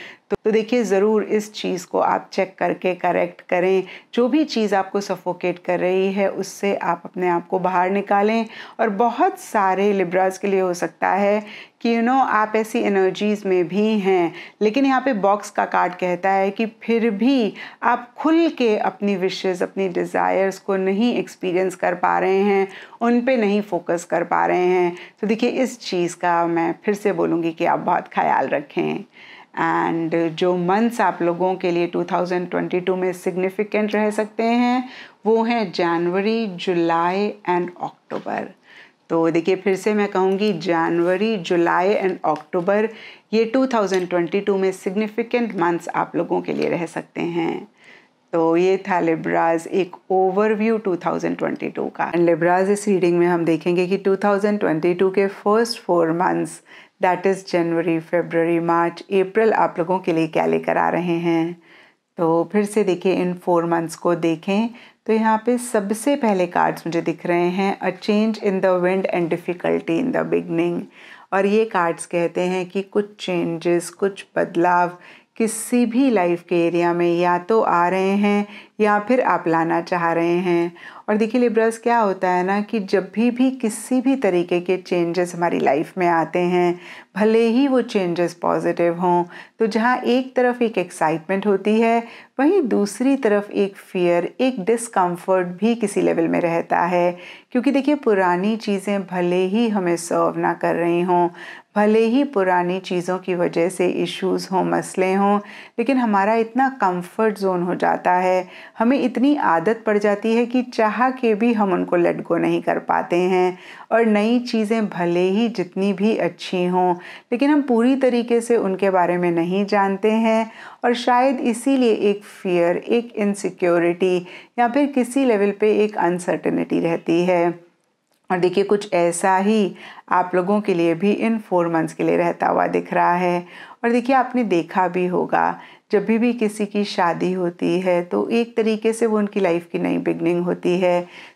तो देखिए ज़रूर इस चीज़ को आप चेक करके करेक्ट करें जो भी चीज़ आपको सफोकेट कर रही है उससे आप अपने आप को बाहर निकालें और बहुत सारे लिब्राज के लिए हो सकता है कि यू you नो know, आप ऐसी एनर्जीज़ में भी हैं लेकिन यहाँ पे बॉक्स का कार्ड कहता है कि फिर भी आप खुल के अपनी विशेज़ अपनी डिज़ायर्स को नहीं एक्सपीरियंस कर पा रहे हैं उन पे नहीं फोकस कर पा रहे हैं तो देखिए इस चीज़ का मैं फिर से बोलूँगी कि आप बहुत ख्याल रखें एंड uh, जो मंथ्स आप लोगों के लिए 2022 में सिग्निफिकेंट रह सकते हैं वो हैं जनवरी जुलाई एंड अक्टूबर तो देखिए फिर से मैं कहूँगी जनवरी जुलाई एंड अक्टूबर ये 2022 में सिग्निफिकेंट मंथ्स आप लोगों के लिए रह सकते हैं तो ये था लिब्राज एक ओवरव्यू 2022 का लिब्राज इस रीडिंग में हम देखेंगे कि 2022 के first four months that is January February March April आप लोगों के लिए क्या लेकर आ रहे हैं तो फिर से देखिए इन फोर मंथ्स को देखें तो यहाँ पे सबसे पहले कार्ड्स मुझे दिख रहे हैं a change in the wind and difficulty in the beginning और ये कार्ड्स कहते हैं कि कुछ चेंजेस कुछ बदलाव किसी भी लाइफ के एरिया में या तो आ रहे हैं या फिर आप लाना चाह रहे हैं और देखिए लिब्रस क्या होता है ना कि जब भी भी किसी भी तरीके के चेंजेस हमारी लाइफ में आते हैं भले ही वो चेंजेस पॉजिटिव हों तो जहाँ एक तरफ एक एक्साइटमेंट होती है वहीं दूसरी तरफ एक फ़ियर एक डिसकम्फर्ट भी किसी लेवल में रहता है क्योंकि देखिए पुरानी चीज़ें भले ही हमें सर्व ना कर रही हों भले ही पुरानी चीज़ों की वजह से इश्यूज हों मसले हों लेकिन हमारा इतना कंफर्ट जोन हो जाता है हमें इतनी आदत पड़ जाती है कि चाह के भी हम उनको लेट गो नहीं कर पाते हैं और नई चीज़ें भले ही जितनी भी अच्छी हों लेकिन हम पूरी तरीके से उनके बारे में नहीं जानते हैं और शायद इसीलिए एक फ़ियर एक इनसिक्योरिटी या फिर किसी लेवल पे एक अनसर्टनिटी रहती है और देखिए कुछ ऐसा ही आप लोगों के लिए भी इन फोर मंथ्स के लिए रहता हुआ दिख रहा है और देखिए आपने देखा भी होगा जब भी भी किसी की शादी होती है तो एक तरीके से वो उनकी लाइफ की नई बिगनिंग होती है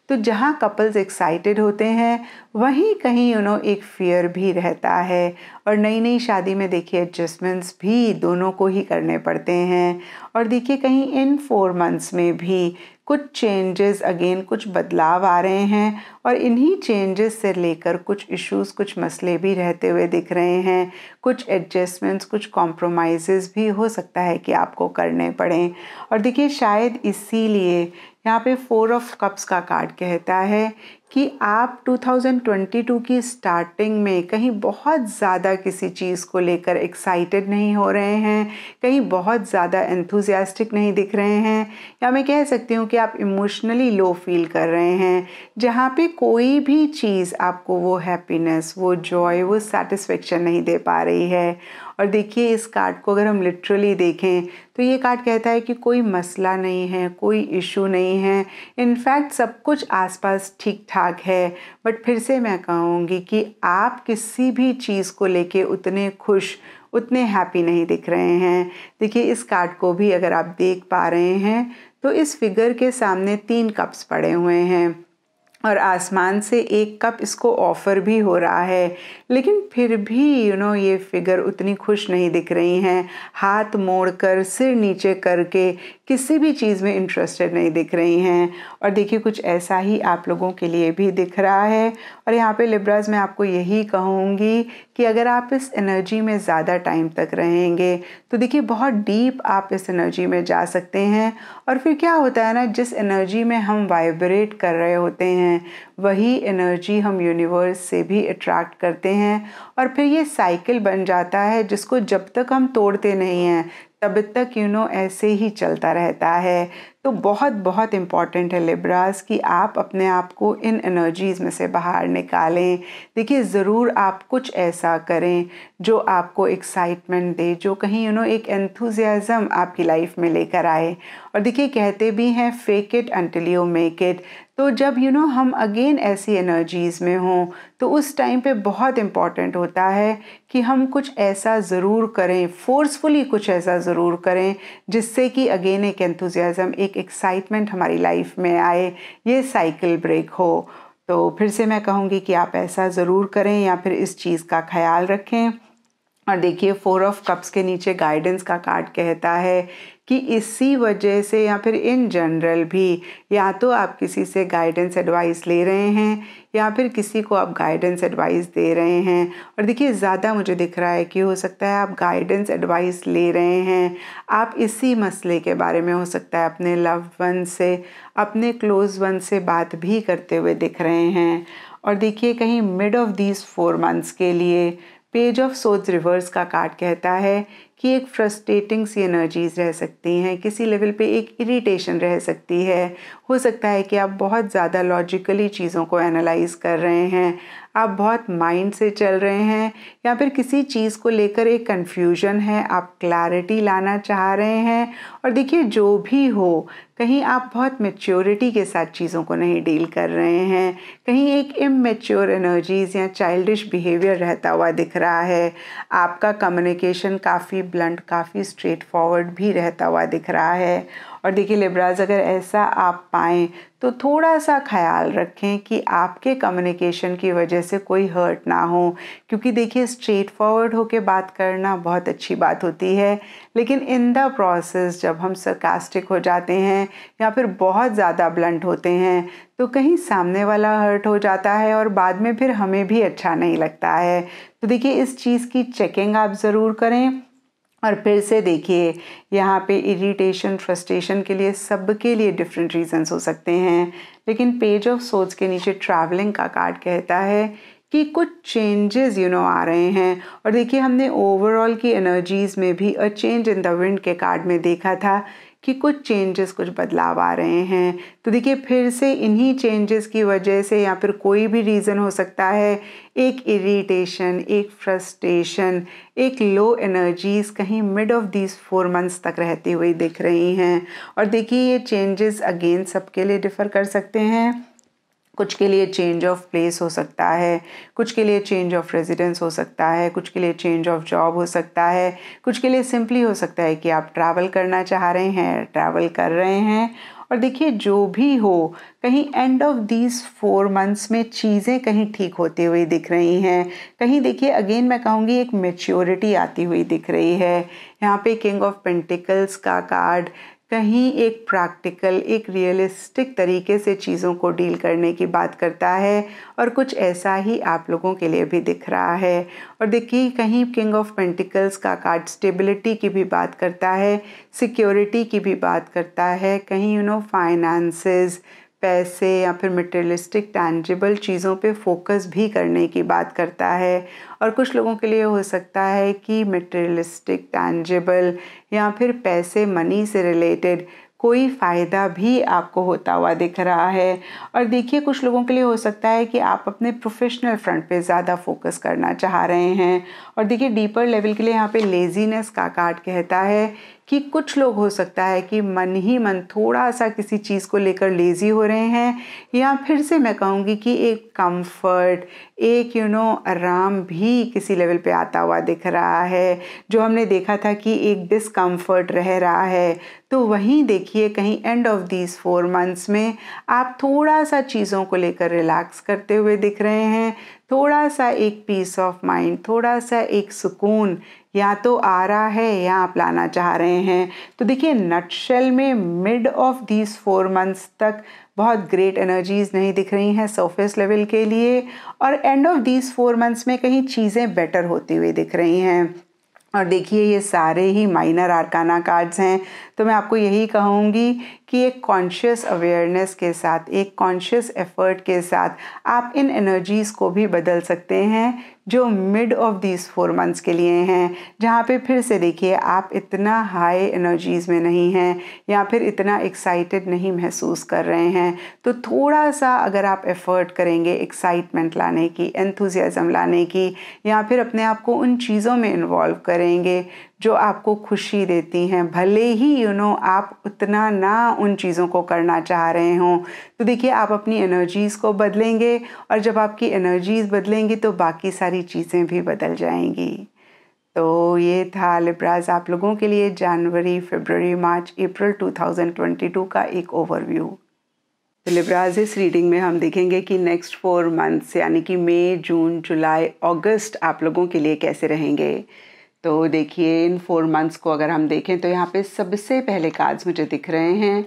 तो जहाँ कपल्स एक्साइटेड होते हैं वहीं कहीं उन्हों एक फियर भी रहता है और नई नई शादी में देखिए एडजस्टमेंट्स भी दोनों को ही करने पड़ते हैं और देखिए कहीं इन फोर मंथ्स में भी कुछ चेंजेस अगेन कुछ बदलाव आ रहे हैं और इन्हीं चेंजेस से लेकर कुछ इश्यूज कुछ मसले भी रहते हुए दिख रहे हैं कुछ एडजस्टमेंट्स कुछ कॉम्प्रोमाइज़ भी हो सकता है कि आपको करने पड़ें और देखिए शायद इसीलिए यहाँ पे फोर ऑफ कप्स का कार्ड कहता है कि आप 2022 की स्टार्टिंग में कहीं बहुत ज़्यादा किसी चीज़ को लेकर एक्साइटेड नहीं हो रहे हैं कहीं बहुत ज़्यादा एंथुजियास्टिक नहीं दिख रहे हैं या मैं कह सकती हूँ कि आप इमोशनली लो फील कर रहे हैं जहाँ पे कोई भी चीज़ आपको वो हैप्पीनेस वो जॉय वो सेटिस्फेक्शन नहीं दे पा रही है और देखिए इस कार्ड को अगर हम लिटरली देखें तो ये कार्ड कहता है कि कोई मसला नहीं है कोई इशू नहीं है इनफैक्ट सब कुछ आसपास ठीक ठाक है बट फिर से मैं कहूँगी कि आप किसी भी चीज़ को लेके उतने खुश उतने हैप्पी नहीं दिख रहे हैं देखिए इस कार्ड को भी अगर आप देख पा रहे हैं तो इस फिगर के सामने तीन कप्स पड़े हुए हैं और आसमान से एक कप इसको ऑफ़र भी हो रहा है लेकिन फिर भी यू you नो know, ये फिगर उतनी खुश नहीं दिख रही हैं हाथ मोड़कर सिर नीचे करके किसी भी चीज़ में इंटरेस्टेड नहीं दिख रही हैं और देखिए कुछ ऐसा ही आप लोगों के लिए भी दिख रहा है और यहाँ पे लिब्राज मैं आपको यही कहूँगी कि अगर आप इस एनर्जी में ज़्यादा टाइम तक रहेंगे तो देखिए बहुत डीप आप इस एनर्जी में जा सकते हैं और फिर क्या होता है ना जिस एनर्जी में हम वाइब्रेट कर रहे होते हैं हैं वही एनर्जी हम यूनिवर्स से भी अट्रैक्ट करते हैं और फिर ये साइकिल बन जाता है जिसको जब तक हम तोड़ते नहीं हैं तब तक यू you नो know, ऐसे ही चलता रहता है तो बहुत बहुत इम्पॉर्टेंट है लिब्रास कि आप अपने आप को इन एनर्जीज़ में से बाहर निकालें देखिए ज़रूर आप कुछ ऐसा करें जो आपको एक्साइटमेंट दे जो कहीं यू you नो know, एक एंथुजियाज़म आपकी लाइफ में लेकर आए और देखिए कहते भी हैं fake it until you make it तो जब यू you नो know, हम अगेन ऐसी एनर्जीज़ में हों तो उस टाइम पे बहुत इम्पॉर्टेंट होता है कि हम कुछ ऐसा ज़रूर करें फोर्सफुली कुछ ऐसा ज़रूर करें जिससे कि अगेन एक एंथुजियाज़म एक एक्साइटमेंट हमारी लाइफ में आए ये साइकिल ब्रेक हो तो फिर से मैं कहूँगी कि आप ऐसा ज़रूर करें या फिर इस चीज़ का ख्याल रखें और देखिए फोर ऑफ कप्स के नीचे गाइडेंस का कार्ड कहता है कि इसी वजह से या फिर इन जनरल भी या तो आप किसी से गाइडेंस एडवाइस ले रहे हैं या फिर किसी को आप गाइडेंस एडवाइस दे रहे हैं और देखिए ज़्यादा मुझे दिख रहा है कि हो सकता है आप गाइडेंस एडवाइस ले रहे हैं आप इसी मसले के बारे में हो सकता है अपने लव वन से अपने क्लोज़ वन से बात भी करते हुए दिख रहे हैं और देखिए कहीं mid of these four months के लिए पेज ऑफ सोच रिवर्स का कार्ड कहता है कि एक फ्रस्ट्रेटिंग सी एनर्जीज़ रह सकती हैं किसी लेवल पे एक इरिटेशन रह सकती है हो सकता है कि आप बहुत ज़्यादा लॉजिकली चीज़ों को एनालाइज़ कर रहे हैं आप बहुत माइंड से चल रहे हैं या फिर किसी चीज़ को लेकर एक कन्फ्यूजन है आप क्लैरिटी लाना चाह रहे हैं और देखिए जो भी हो कहीं आप बहुत मेच्योरिटी के साथ चीज़ों को नहीं डील कर रहे हैं कहीं एक इमेच्योर एनर्जीज़ या चाइल्डिश बिहेवियर रहता हुआ दिख रहा है आपका कम्युनिकेशन काफ़ी ब्लंट काफ़ी स्ट्रेट फॉरवर्ड भी रहता हुआ दिख रहा है और देखिए लिब्राज अगर ऐसा आप पाएँ तो थोड़ा सा ख्याल रखें कि आपके कम्युनिकेशन की वजह से कोई हर्ट ना हो क्योंकि देखिए स्ट्रेट फॉरवर्ड होकर बात करना बहुत अच्छी बात होती है लेकिन इन द प्रोसेस जब हम सरकास्टिक हो जाते हैं या फिर बहुत ज़्यादा ब्लंट होते हैं तो कहीं सामने वाला हर्ट हो जाता है और बाद में फिर हमें भी अच्छा नहीं लगता है तो देखिए इस चीज़ की चेकिंग आप ज़रूर करें और फिर से देखिए यहाँ पे इरिटेशन फ्रस्ट्रेशन के लिए सबके लिए डिफरेंट रीजंस हो सकते हैं लेकिन पेज ऑफ सोच के नीचे ट्रैवलिंग का कार्ड कहता है कि कुछ चेंजेस यू नो आ रहे हैं और देखिए हमने ओवरऑल की एनर्जीज़ में भी a change in the wind के कार्ड में देखा था कि कुछ चेंजेस कुछ बदलाव आ रहे हैं तो देखिए फिर से इन्हीं चेंजेस की वजह से या फिर कोई भी रीज़न हो सकता है एक इरिटेशन एक फ्रस्ट्रेशन एक लो एनर्जीज कहीं mid of these four months तक रहती हुई दिख रही हैं और देखिए ये चेंजेस अगेन सबके लिए डिफ़र कर सकते हैं कुछ के लिए चेंज ऑफ प्लेस हो सकता है कुछ के लिए चेंज ऑफ रेजिडेंस हो सकता है कुछ के लिए चेंज ऑफ जॉब हो सकता है कुछ के लिए सिंपली हो सकता है कि आप ट्रैवल करना चाह रहे हैं ट्रैवल कर रहे हैं और देखिए जो भी हो कहीं end of these four months में चीज़ें कहीं ठीक होते हुए दिख रही हैं कहीं देखिए अगेन मैं कहूँगी एक मेच्योरिटी आती हुई दिख रही है यहाँ पे किंग ऑफ पेंटिकल्स का कार्ड कहीं एक प्रैक्टिकल एक रियलिस्टिक तरीके से चीज़ों को डील करने की बात करता है और कुछ ऐसा ही आप लोगों के लिए भी दिख रहा है और देखिए कहीं किंग ऑफ पेंटिकल्स का कार्ड स्टेबिलिटी की भी बात करता है सिक्योरिटी की भी बात करता है कहीं यू नो फाइनेंसेस पैसे या फिर मटेरियलिस्टिक टैंजिबल चीज़ों पे फोकस भी करने की बात करता है और कुछ लोगों के लिए हो सकता है कि मटेरियलिस्टिक टैंजेबल या फिर पैसे मनी से रिलेटेड कोई फ़ायदा भी आपको होता हुआ दिख रहा है और देखिए कुछ लोगों के लिए हो सकता है कि आप अपने प्रोफेशनल फ्रंट पे ज़्यादा फोकस करना चाह रहे हैं और देखिए डीपर लेवल के लिए यहाँ पे लेज़ीनेस का कार्ड कहता है कि कुछ लोग हो सकता है कि मन ही मन थोड़ा सा किसी चीज़ को लेकर लेज़ी हो रहे हैं या फिर से मैं कहूँगी कि एक कंफर्ट एक यू you नो know, आराम भी किसी लेवल पे आता हुआ दिख रहा है जो हमने देखा था कि एक डिसकंफर्ट रह रहा है तो वहीं देखिए कहीं end of these four months में आप थोड़ा सा चीज़ों को लेकर रिलैक्स करते हुए दिख रहे हैं थोड़ा सा एक पीस ऑफ माइंड थोड़ा सा एक सुकून या तो आ रहा है या आप लाना चाह रहे हैं तो देखिए नटशेल में mid of these four months तक बहुत ग्रेट एनर्जीज नहीं दिख रही हैं सरफेस लेवल के लिए और end of these four months में कहीं चीज़ें बेटर होती हुई दिख रही हैं और देखिए ये सारे ही माइनर आरकाना कार्ड्स हैं तो मैं आपको यही कहूँगी कि एक कॉन्शियस अवेयरनेस के साथ एक कॉन्शियस एफर्ट के साथ आप इन एनर्जीज़ को भी बदल सकते हैं जो mid of these four months के लिए हैं जहाँ पे फिर से देखिए आप इतना हाई एनर्जीज़ में नहीं हैं या फिर इतना एक्साइटेड नहीं महसूस कर रहे हैं तो थोड़ा सा अगर आप एफ़र्ट करेंगे एक्साइटमेंट लाने की एंथुजियाज़म लाने की या फिर अपने आप को उन चीज़ों में इन्वॉल्व करेंगे जो आपको खुशी देती हैं भले ही यू you नो know, आप उतना ना उन चीज़ों को करना चाह रहे हों तो देखिए आप अपनी एनर्जीज़ को बदलेंगे और जब आपकी एनर्जीज़ बदलेंगी तो बाकी सारी चीज़ें भी बदल जाएंगी तो ये था लिब्राज आप लोगों के लिए जनवरी फरवरी मार्च अप्रैल 2022 का एक ओवरव्यू तो लिब्राज इस रीडिंग में हम देखेंगे कि नेक्स्ट फोर मंथ्स यानी कि मई जून जुलाई अगस्त आप लोगों के लिए कैसे रहेंगे तो देखिए इन फोर मंथ्स को अगर हम देखें तो यहाँ पे सबसे पहले कार्ड्स मुझे दिख रहे हैं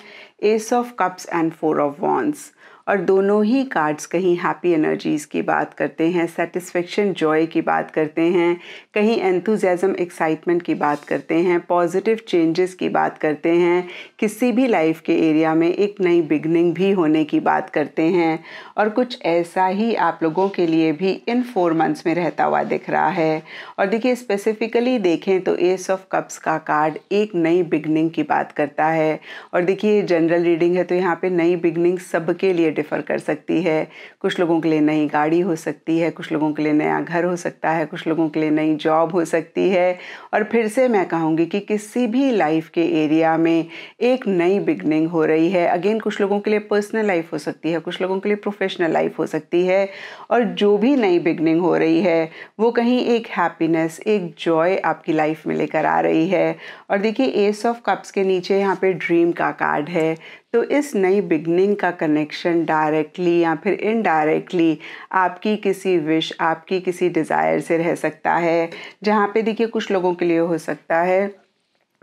ace of cups and four of wands और दोनों ही कार्ड्स कहीं हैप्पी एनर्जीज़ की बात करते हैं सेटिस्फेक्शन जॉय की बात करते हैं कहीं एंथुजम एक्साइटमेंट की बात करते हैं पॉजिटिव चेंजेस की बात करते हैं किसी भी लाइफ के एरिया में एक नई बिगनिंग भी होने की बात करते हैं और कुछ ऐसा ही आप लोगों के लिए भी इन फोर मंथ्स में रहता हुआ दिख रहा है और देखिए स्पेसिफिकली देखें तो एस ऑफ कप्स का कार्ड एक नई बिगनिंग की बात करता है और देखिए जनरल रीडिंग है तो यहाँ पे नई बिगनिंग सबके लिए डिफ़र कर सकती है कुछ लोगों के लिए नई गाड़ी हो सकती है कुछ लोगों के लिए नया घर हो सकता है कुछ लोगों के लिए नई जॉब हो सकती है और फिर से मैं कहूँगी कि किसी भी लाइफ के एरिया में एक नई बिगनिंग हो रही है अगेन कुछ लोगों के लिए पर्सनल लाइफ हो सकती है कुछ लोगों के लिए प्रोफेशनल लाइफ हो सकती है और जो भी नई बिगनिंग हो रही है वो कहीं एक हैप्पीनेस एक जॉय आपकी लाइफ में लेकर आ रही है और देखिए एस ऑफ कप्स के नीचे यहाँ पे ड्रीम का कार्ड है तो इस नई बिगनिंग का कनेक्शन डायरेक्टली या फिर इनडायरेक्टली आपकी किसी विश आपकी किसी डिज़ायर से रह सकता है जहाँ पे देखिए कुछ लोगों के लिए हो सकता है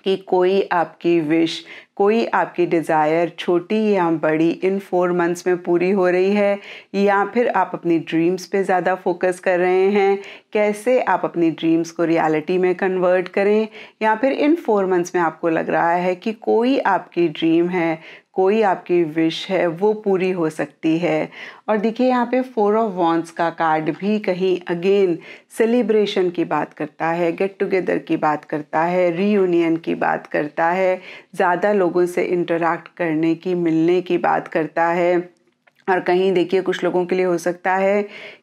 कि कोई आपकी विश कोई आपकी डिज़ायर छोटी या बड़ी इन फोर मंथ्स में पूरी हो रही है या फिर आप अपनी ड्रीम्स पे ज़्यादा फोकस कर रहे हैं कैसे आप अपनी ड्रीम्स को रियलिटी में कन्वर्ट करें या फिर इन फोर मंथ्स में आपको लग रहा है कि कोई आपकी ड्रीम है कोई आपकी विश है वो पूरी हो सकती है और देखिए यहाँ पे फोर ऑफ वॉन्स का कार्ड भी कहीं अगेन सेलिब्रेशन की बात करता है गेट टुगेदर की बात करता है रीयूनियन की बात करता है ज़्यादा लोगों से इंटरेक्ट करने की मिलने की बात करता है और कहीं देखिए कुछ लोगों के लिए हो सकता है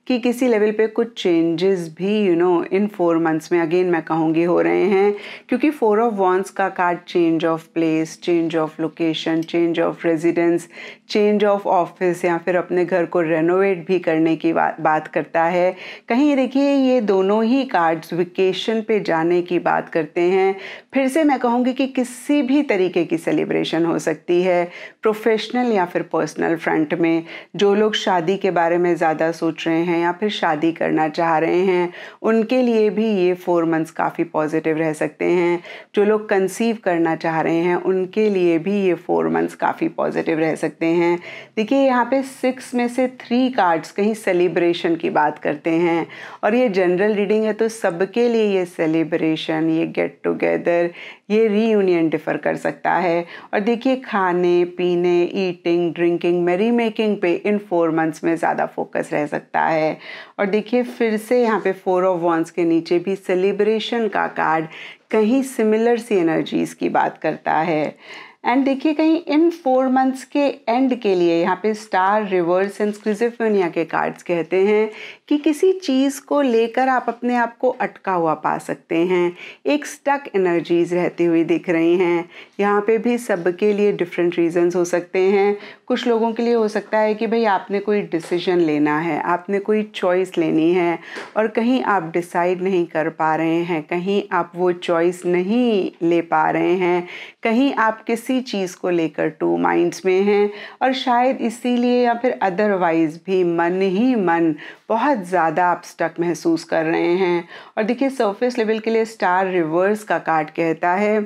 कि किसी लेवल पे कुछ चेंजेस भी you know in four months में अगेन मैं कहूँगी हो रहे हैं क्योंकि फोर ऑफ वॉन्स का card change of place change of location change of residence change of office या फिर अपने घर को रेनोवेट भी करने की बा, बात करता है कहीं देखिए ये दोनों ही कार्ड्स वेकेशन पे जाने की बात करते हैं फिर से मैं कहूँगी कि किसी भी तरीके की सेलिब्रेशन हो सकती है प्रोफेशनल या फिर पर्सनल फ्रंट में जो लोग शादी के बारे में ज़्यादा सोच रहे हैं हैं या फिर शादी करना चाह रहे हैं उनके लिए भी ये फोर मंथ्स काफ़ी पॉजिटिव रह सकते हैं जो लोग कंसीव करना चाह रहे हैं उनके लिए भी ये फोर मंथ्स काफ़ी पॉजिटिव रह सकते हैं देखिए यहाँ पे सिक्स में से थ्री कार्ड्स कहीं सेलिब्रेशन की बात करते हैं और ये जनरल रीडिंग है तो सबके लिए ये सेलिब्रेशन ये गेट टुगेदर ये रीयूनियन डिफ़र कर सकता है और देखिए खाने पीने ईटिंग ड्रिंकिंग मेरी मेकिंग पे इन फोर मंथ्स में ज़्यादा फोकस रह सकता है है और देखिए फिर से यहाँ पे फोर ऑफ वॉन्स के नीचे भी सेलिब्रेशन का कार्ड कहीं सिमिलर सी एनर्जीज़ की बात करता है एंड देखिए कहीं इन फोर मंथ्स के एंड के लिए यहाँ पे स्टार रिवर्स एंड स्क्रिजिफोनिया के कार्ड्स कहते हैं कि किसी चीज़ को लेकर आप अपने आप को अटका हुआ पा सकते हैं एक स्टक एनर्जीज रहती हुई दिख रही हैं यहाँ पे भी सबके लिए डिफरेंट रीजंस हो सकते हैं कुछ लोगों के लिए हो सकता है कि भाई आपने कोई डिसीजन लेना है आपने कोई चॉइस लेनी है और कहीं आप डिसाइड नहीं कर पा रहे हैं कहीं आप वो चॉइस नहीं ले पा रहे हैं कहीं आप किसी चीज़ को लेकर टू माइंड्स में हैं और शायद इसीलिए या फिर अदरवाइज़ भी मन ही मन बहुत बहुत ज़्यादा आप स्टक महसूस कर रहे हैं और देखिए सरफेस लेवल के लिए स्टार रिवर्स का कार्ड कहता है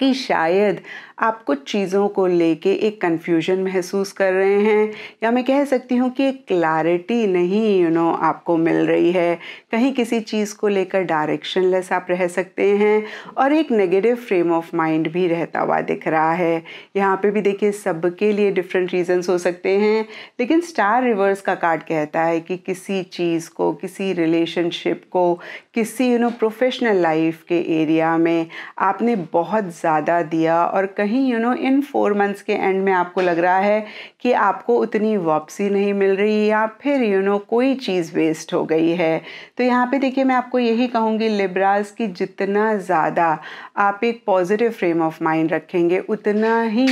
कि शायद आप कुछ चीज़ों को लेके एक कन्फ्यूजन महसूस कर रहे हैं या मैं कह सकती हूँ कि एक क्लैरिटी नहीं यू you नो know, आपको मिल रही है कहीं किसी चीज़ को लेकर डायरेक्शन लेस आप रह सकते हैं और एक नेगेटिव फ्रेम ऑफ माइंड भी रहता हुआ दिख रहा है यहाँ पे भी देखिए सबके लिए डिफरेंट रीजंस हो सकते हैं लेकिन स्टार रिवर्स का कार्ड कहता है कि किसी चीज़ को किसी रिलेशनशिप को किसी यू नो प्रोफेशनल लाइफ के एरिया में आपने बहुत ज़्यादा दिया और कहीं कहीं you know in four months के एंड में आपको लग रहा है कि आपको उतनी वापसी नहीं मिल रही या फिर यू you नो know, कोई चीज़ वेस्ट हो गई है तो यहाँ पे देखिए मैं आपको यही कहूँगी लिब्रास कि जितना ज़्यादा आप एक पॉजिटिव फ्रेम ऑफ माइंड रखेंगे उतना ही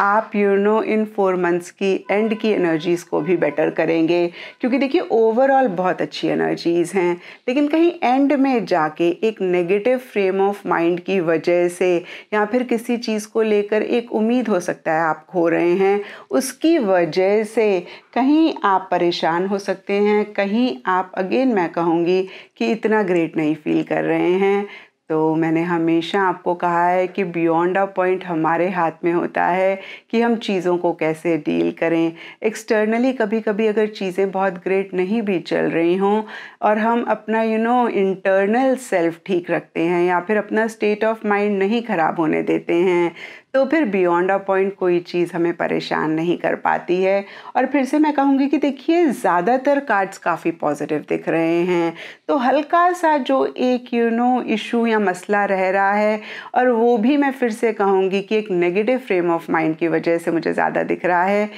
आप you know in four months की एंड की एनर्जीज़ को भी बेटर करेंगे क्योंकि देखिए ओवरऑल बहुत अच्छी एनर्जीज़ हैं लेकिन कहीं एंड में जाके एक नेगेटिव फ्रेम ऑफ माइंड की वजह से या फिर किसी चीज़ को लेकर एक उम्मीद हो सकता है आप खो रहे हैं उसकी वजह से कहीं आप परेशान हो सकते हैं कहीं आप अगेन मैं कहूँगी कि इतना ग्रेट नहीं फील कर रहे हैं तो मैंने हमेशा आपको कहा है कि बियॉन्ड अ पॉइंट हमारे हाथ में होता है कि हम चीज़ों को कैसे डील करें एक्सटर्नली कभी कभी अगर चीज़ें बहुत ग्रेट नहीं भी चल रही हों और हम अपना यू नो इंटरनल सेल्फ ठीक रखते हैं या फिर अपना स्टेट ऑफ माइंड नहीं ख़राब होने देते हैं तो फिर बियॉन्ड अ पॉइंट कोई चीज़ हमें परेशान नहीं कर पाती है और फिर से मैं कहूँगी कि देखिए ज़्यादातर कार्ड्स काफ़ी पॉजिटिव दिख रहे हैं तो हल्का सा जो एक यू नो इशू या मसला रह रहा है और वो भी मैं फिर से कहूँगी कि एक नेगेटिव फ्रेम ऑफ माइंड की वजह से मुझे ज़्यादा दिख रहा है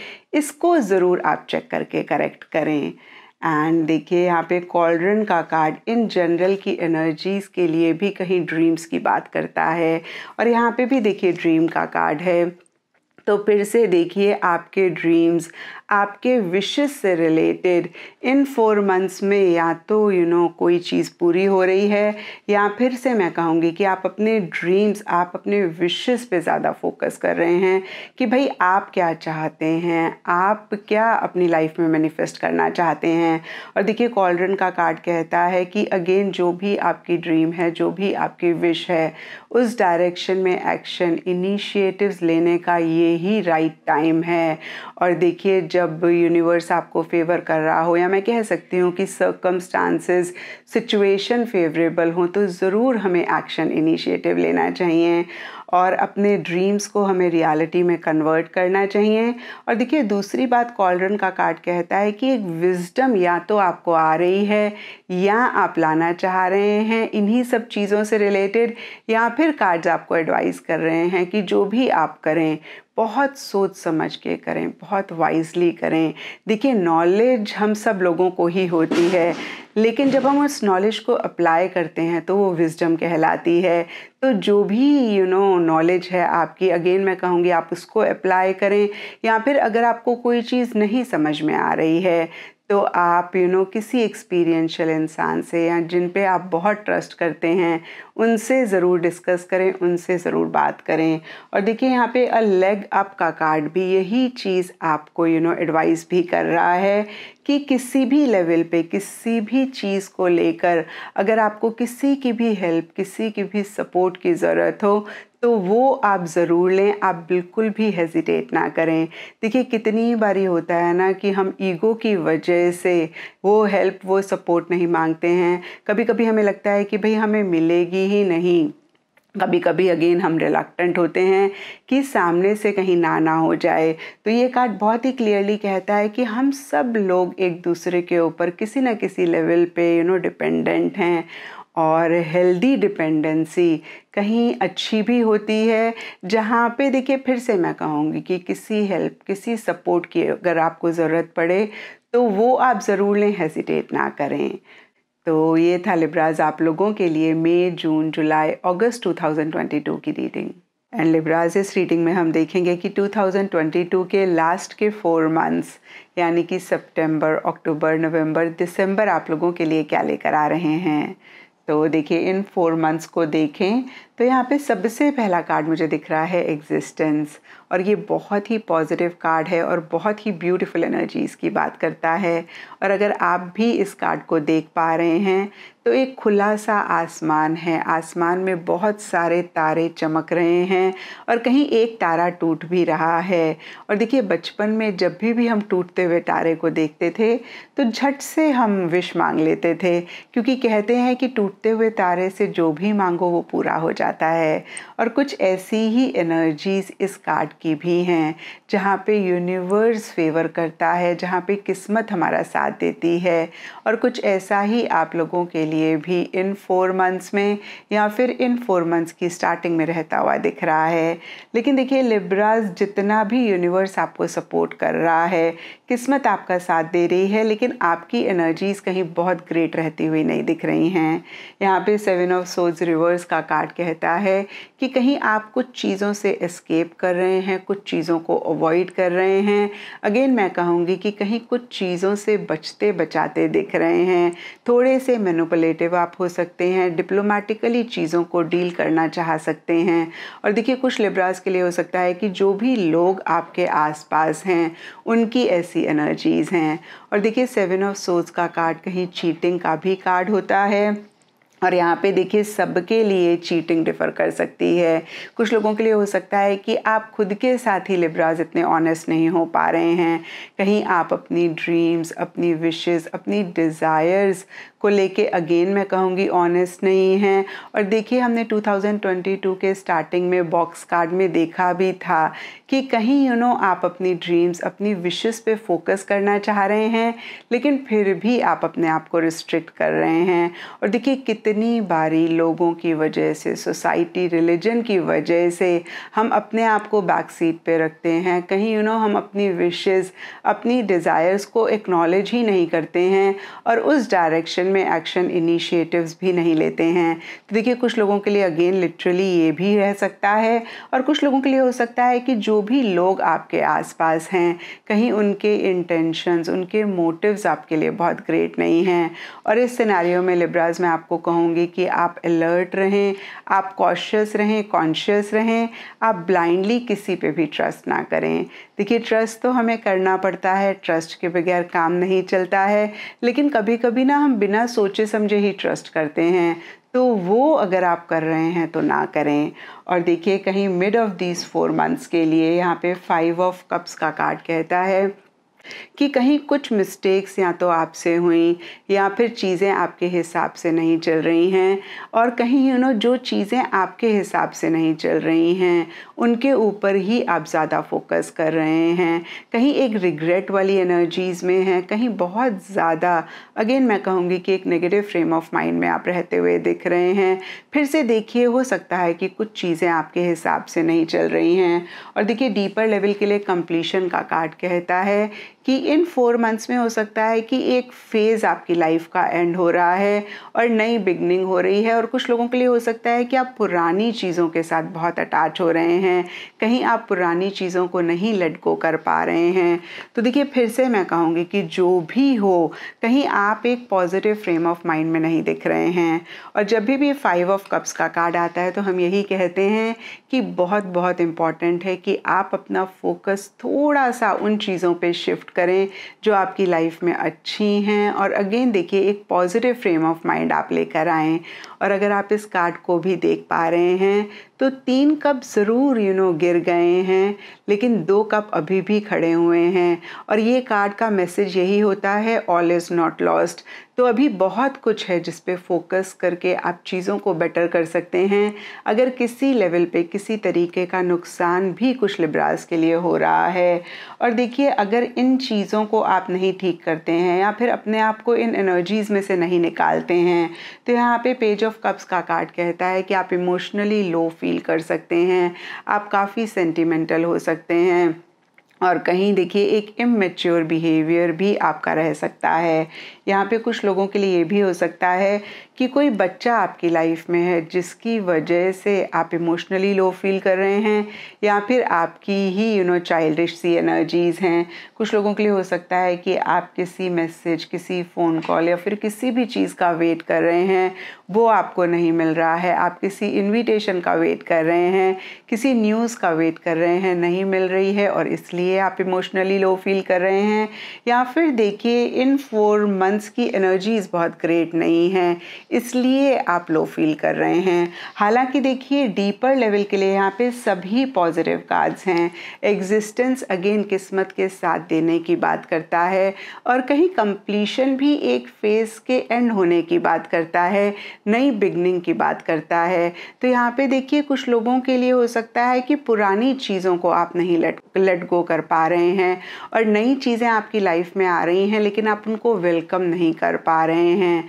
इसको ज़रूर आप चेक करके करेक्ट करें एंड देखिए यहाँ पे कॉल्ड्रन का कार्ड इन जनरल की एनर्जीज़ के लिए भी कहीं ड्रीम्स की बात करता है और यहाँ पे भी देखिए ड्रीम का कार्ड है तो फिर से देखिए आपके ड्रीम्स आपके विशेष से रिलेटेड इन फोर मंथ्स में या तो यू you नो know, कोई चीज़ पूरी हो रही है या फिर से मैं कहूँगी कि आप अपने ड्रीम्स आप अपने विशेष पे ज़्यादा फोकस कर रहे हैं कि भाई आप क्या चाहते हैं आप क्या अपनी लाइफ में मैनिफेस्ट करना चाहते हैं और देखिए कॉलरन का कार्ड कहता है कि अगेन जो भी आपकी ड्रीम है जो भी आपकी विश है उस डायरेक्शन में एक्शन इनिशिएटिव्स लेने का ये ही राइट टाइम है और देखिए जब यूनिवर्स आपको फेवर कर रहा हो या मैं कह सकती हूँ कि सर्कमस्टांसेस सिचुएशन फेवरेबल हो तो ज़रूर हमें एक्शन इनिशिएटिव लेना चाहिए और अपने ड्रीम्स को हमें रियलिटी में कन्वर्ट करना चाहिए और देखिए दूसरी बात कॉलरन का कार्ड कहता है कि एक विजडम या तो आपको आ रही है या आप लाना चाह रहे हैं इन्हीं सब चीज़ों से रिलेटेड या फिर कार्ड्स आपको एडवाइस कर रहे हैं कि जो भी आप करें बहुत सोच समझ के करें बहुत वाइजली करें देखिए नॉलेज हम सब लोगों को ही होती है लेकिन जब हम उस नॉलेज को अप्लाई करते हैं तो वो विजडम कहलाती है तो जो भी यू नो नॉलेज है आपकी अगेन मैं कहूँगी आप उसको अप्लाई करें या फिर अगर आपको कोई चीज़ नहीं समझ में आ रही है तो आप यू you नो know, किसी एक्सपीरियंशियल इंसान से या जिन पे आप बहुत ट्रस्ट करते हैं उनसे ज़रूर डिस्कस करें उनसे ज़रूर बात करें और देखिए यहाँ पे अ लेग अप का कार्ड भी यही चीज़ आपको यू नो एडवाइस भी कर रहा है कि किसी भी लेवल पे किसी भी चीज़ को लेकर अगर आपको किसी की भी हेल्प किसी की भी सपोर्ट की ज़रूरत हो तो वो आप ज़रूर लें आप बिल्कुल भी हेजिटेट ना करें देखिए कितनी बारी होता है ना कि हम ईगो की वजह से वो हेल्प वो सपोर्ट नहीं मांगते हैं कभी कभी हमें लगता है कि भाई हमें मिलेगी ही नहीं कभी कभी अगेन हम रिलक्टेंट होते हैं कि सामने से कहीं ना ना हो जाए तो ये कार्ड बहुत ही क्लियरली कहता है कि हम सब लोग एक दूसरे के ऊपर किसी न किसी लेवल पे यू नो डिपेंडेंट हैं और हेल्दी डिपेंडेंसी कहीं अच्छी भी होती है जहाँ पे देखिए फिर से मैं कहूँगी कि किसी हेल्प किसी सपोर्ट की अगर आपको ज़रूरत पड़े तो वो आप ज़रूर लें हेजिटेट ना करें तो ये था लिब्राज आप लोगों के लिए मई जून जुलाई अगस्त 2022 की रीडिंग एंड लिब्राज इस रीडिंग में हम देखेंगे कि 2022 के लास्ट के फोर मंथ्स यानी कि सितंबर अक्टूबर नवंबर दिसंबर आप लोगों के लिए क्या लेकर आ रहे हैं तो देखिए इन फोर मंथ्स को देखें तो यहाँ पे सबसे पहला कार्ड मुझे दिख रहा है एग्जिस्टेंस और ये बहुत ही पॉजिटिव कार्ड है और बहुत ही ब्यूटीफुल एनर्जीज़ की बात करता है और अगर आप भी इस कार्ड को देख पा रहे हैं तो एक खुला सा आसमान है आसमान में बहुत सारे तारे चमक रहे हैं और कहीं एक तारा टूट भी रहा है और देखिए बचपन में जब भी भी हम टूटते हुए तारे को देखते थे तो झट से हम विश मांग लेते थे क्योंकि कहते हैं कि टूटते हुए तारे से जो भी मांगो वो पूरा हो जाता है और कुछ ऐसी ही एनर्जीज़ इस कार्ड की भी हैं जहाँ पे यूनिवर्स फेवर करता है जहाँ पे किस्मत हमारा साथ देती है और कुछ ऐसा ही आप लोगों के लिए भी इन फोर मंथ्स में या फिर इन फोर मंथ्स की स्टार्टिंग में रहता हुआ दिख रहा है लेकिन देखिए लिब्राज जितना भी यूनिवर्स आपको सपोर्ट कर रहा है किस्मत आपका साथ दे रही है लेकिन आपकी एनर्जीज़ कहीं बहुत ग्रेट रहती हुई नहीं दिख रही हैं यहाँ पे सेवन ऑफ सोज रिवर्स का कार्ड कहता है कि कहीं आप कुछ चीज़ों से एस्केप कर रहे हैं कुछ चीज़ों को अवॉइड कर रहे हैं अगेन मैं कहूँगी कि कहीं कुछ चीज़ों से बचते बचाते दिख रहे हैं थोड़े से मेनोपलेटिव आप हो सकते हैं डिप्लोमेटिकली चीज़ों को डील करना चाह सकते हैं और देखिए कुछ लिब्रास के लिए हो सकता है कि जो भी लोग आपके आसपास हैं उनकी ऐसी एनर्जीज़ हैं और देखिए सेवन ऑफ सोज का कार्ड कहीं चीटिंग का भी कार्ड होता है और यहाँ पे देखिए सबके लिए चीटिंग डिफ़र कर सकती है कुछ लोगों के लिए हो सकता है कि आप खुद के साथ ही लिब्राज इतने ऑनेस्ट नहीं हो पा रहे हैं कहीं आप अपनी ड्रीम्स अपनी विशेस अपनी डिज़ायर्स को लेके अगेन मैं कहूँगी ऑनेस्ट नहीं है और देखिए हमने 2022 के स्टार्टिंग में बॉक्स कार्ड में देखा भी था कि कहीं यू you नो know, आप अपनी ड्रीम्स अपनी विशेस पे फोकस करना चाह रहे हैं लेकिन फिर भी आप अपने आप को रिस्ट्रिक्ट कर रहे हैं और देखिए कितने कितनी बारी लोगों की वजह से सोसाइटी रिलीजन की वजह से हम अपने आप को बैक सीट पे रखते हैं कहीं यू you नो know, हम अपनी विशेज़ अपनी डिज़ायर्स को एक्नॉलेज ही नहीं करते हैं और उस डायरेक्शन में एक्शन इनिशिएटिव्स भी नहीं लेते हैं तो देखिए कुछ लोगों के लिए अगेन लिटरली ये भी रह सकता है और कुछ लोगों के लिए हो सकता है कि जो भी लोग आपके आसपास हैं कहीं उनके इंटेंशंस उनके मोटिव्स आपके लिए बहुत ग्रेट नहीं हैं और इस सिनारियों में लिब्राज मैं आपको कहूँ कहूँगी कि आप अलर्ट रहें आप कॉशियस रहें कॉन्शियस रहें आप ब्लाइंडली किसी पे भी ट्रस्ट ना करें देखिए ट्रस्ट तो हमें करना पड़ता है ट्रस्ट के बगैर काम नहीं चलता है लेकिन कभी कभी ना हम बिना सोचे समझे ही ट्रस्ट करते हैं तो वो अगर आप कर रहे हैं तो ना करें और देखिए कहीं mid of these four months के लिए यहाँ पे फाइव ऑफ कप्स का कार्ड कहता है कि कहीं कुछ मिस्टेक्स या तो आपसे हुई या फिर चीज़ें आपके हिसाब से नहीं चल रही हैं और कहीं यू नो जो चीज़ें आपके हिसाब से नहीं चल रही हैं उनके ऊपर ही आप ज़्यादा फोकस कर रहे हैं कहीं एक रिग्रेट वाली एनर्जीज़ में हैं कहीं बहुत ज़्यादा अगेन मैं कहूँगी कि एक नेगेटिव फ्रेम ऑफ माइंड में आप रहते हुए दिख रहे हैं फिर से देखिए हो सकता है कि कुछ चीज़ें आपके हिसाब से नहीं चल रही हैं और देखिए डीपर लेवल के लिए कंप्लीशन का कार्ड कहता है कि इन फोर मंथ्स में हो सकता है कि एक फ़ेज़ आपकी लाइफ का एंड हो रहा है और नई बिगनिंग हो रही है और कुछ लोगों के लिए हो सकता है कि आप पुरानी चीज़ों के साथ बहुत अटैच हो रहे हैं कहीं आप पुरानी चीज़ों को नहीं लटको कर पा रहे हैं तो देखिए फिर से मैं कहूँगी कि जो भी हो कहीं आप एक पॉजिटिव फ्रेम ऑफ माइंड में नहीं दिख रहे हैं और जब भी भी फाइव ऑफ कप्स का कार्ड आता है तो हम यही कहते हैं कि बहुत बहुत इम्पॉर्टेंट है कि आप अपना फोकस थोड़ा सा उन चीज़ों पर शिफ्ट करें जो आपकी लाइफ में अच्छी हैं और अगेन देखिए एक पॉजिटिव फ्रेम ऑफ माइंड आप लेकर आएँ और अगर आप इस कार्ड को भी देख पा रहे हैं तो तीन कप ज़रूर यू नो गिर गए हैं लेकिन दो कप अभी भी खड़े हुए हैं और ये कार्ड का मैसेज यही होता है ऑल इज़ नॉट लॉस्ट तो अभी बहुत कुछ है जिस पे फोकस करके आप चीज़ों को बेटर कर सकते हैं अगर किसी लेवल पे किसी तरीके का नुकसान भी कुछ लिब्रास के लिए हो रहा है और देखिए अगर इन चीज़ों को आप नहीं ठीक करते हैं या फिर अपने आप को इन एनर्जीज़ में से नहीं निकालते हैं तो यहाँ पे पेज ऑफ कप्स का कार्ड कहता है कि आप इमोशनली लो फील फील कर सकते हैं आप काफ़ी सेंटिमेंटल हो सकते हैं और कहीं देखिए एक इमेच्योर बिहेवियर भी आपका रह सकता है यहाँ पे कुछ लोगों के लिए ये भी हो सकता है कि कोई बच्चा आपकी लाइफ में है जिसकी वजह से आप इमोशनली लो फील कर रहे हैं या फिर आपकी ही यू नो चाइल्डिश सी एनर्जीज़ हैं कुछ लोगों के लिए हो सकता है कि आप किसी मैसेज किसी फ़ोन कॉल या फिर किसी भी चीज़ का वेट कर रहे हैं वो आपको नहीं मिल रहा है आप किसी इन्विटेशन का वेट कर रहे हैं किसी न्यूज़ का वेट कर रहे हैं नहीं मिल रही है और इसलिए आप इमोशनली लो फील कर रहे हैं या फिर देखिए इन फोर मंथ ग्लैंड्स की एनर्जीज़ बहुत ग्रेट नहीं है इसलिए आप लो फील कर रहे हैं हालांकि देखिए डीपर लेवल के लिए यहाँ पे सभी पॉजिटिव कार्ड्स हैं एग्जिस्टेंस अगेन किस्मत के साथ देने की बात करता है और कहीं कंप्लीशन भी एक फेज़ के एंड होने की बात करता है नई बिगनिंग की बात करता है तो यहाँ पे देखिए कुछ लोगों के लिए हो सकता है कि पुरानी चीज़ों को आप नहीं लट लेट गो कर पा रहे हैं और नई चीज़ें आपकी लाइफ में आ रही हैं लेकिन आप उनको वेलकम नहीं कर पा रहे हैं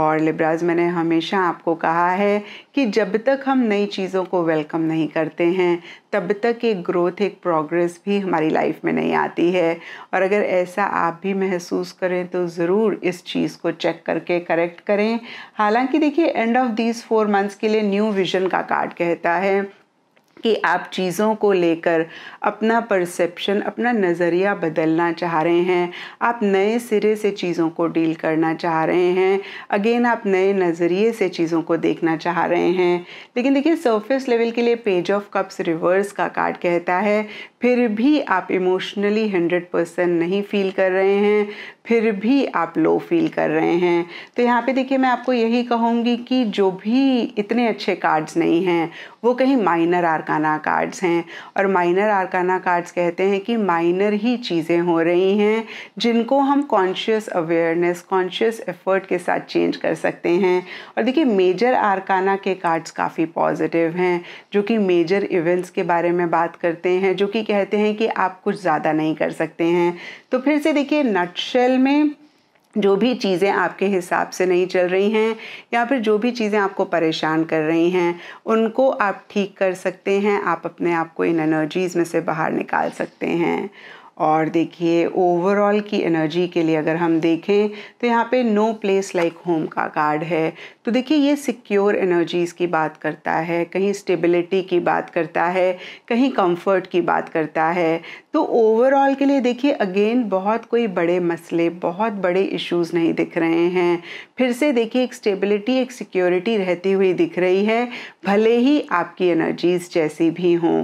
और लिब्राज मैंने हमेशा आपको कहा है कि जब तक हम नई चीज़ों को वेलकम नहीं करते हैं तब तक एक ग्रोथ एक प्रोग्रेस भी हमारी लाइफ में नहीं आती है और अगर ऐसा आप भी महसूस करें तो ज़रूर इस चीज़ को चेक करके करेक्ट करें हालांकि देखिए end of these four months के लिए न्यू विजन का कार्ड कहता है कि आप चीज़ों को लेकर अपना परसेप्शन अपना नज़रिया बदलना चाह रहे हैं आप नए सिरे से चीज़ों को डील करना चाह रहे हैं अगेन आप नए नज़रिए से चीज़ों को देखना चाह रहे हैं लेकिन देखिए सरफेस लेवल के लिए पेज ऑफ कप्स रिवर्स का कार्ड कहता है फिर भी आप इमोशनली हंड्रेड परसेंट नहीं फील कर रहे हैं फिर भी आप लो फील कर रहे हैं तो यहाँ पे देखिए मैं आपको यही कहूँगी कि जो भी इतने अच्छे कार्ड्स नहीं हैं वो कहीं माइनर आरकाना कार्ड्स हैं और माइनर आरकाना कार्ड्स कहते हैं कि माइनर ही चीज़ें हो रही हैं जिनको हम कॉन्शियस अवेयरनेस कॉन्शियस एफर्ट के साथ चेंज कर सकते हैं और देखिए मेजर आरकाना के कार्ड्स काफ़ी पॉजिटिव हैं जो कि मेजर इवेंट्स के बारे में बात करते हैं जो कि कहते हैं कि आप कुछ ज़्यादा नहीं कर सकते हैं तो फिर से देखिए नटशेल में जो भी चीज़ें आपके हिसाब से नहीं चल रही हैं या फिर जो भी चीज़ें आपको परेशान कर रही हैं उनको आप ठीक कर सकते हैं आप अपने आप को इन एनर्जीज़ में से बाहर निकाल सकते हैं और देखिए ओवरऑल की एनर्जी के लिए अगर हम देखें तो यहाँ पे नो प्लेस लाइक होम का कार्ड है तो देखिए ये सिक्योर एनर्जीज़ की बात करता है कहीं स्टेबिलिटी की बात करता है कहीं कंफर्ट की बात करता है तो ओवरऑल के लिए देखिए अगेन बहुत कोई बड़े मसले बहुत बड़े इश्यूज़ नहीं दिख रहे हैं फिर से देखिए एक स्टेबिलिटी एक सिक्योरिटी रहती हुई दिख रही है भले ही आपकी एनर्जीज़ जैसी भी हों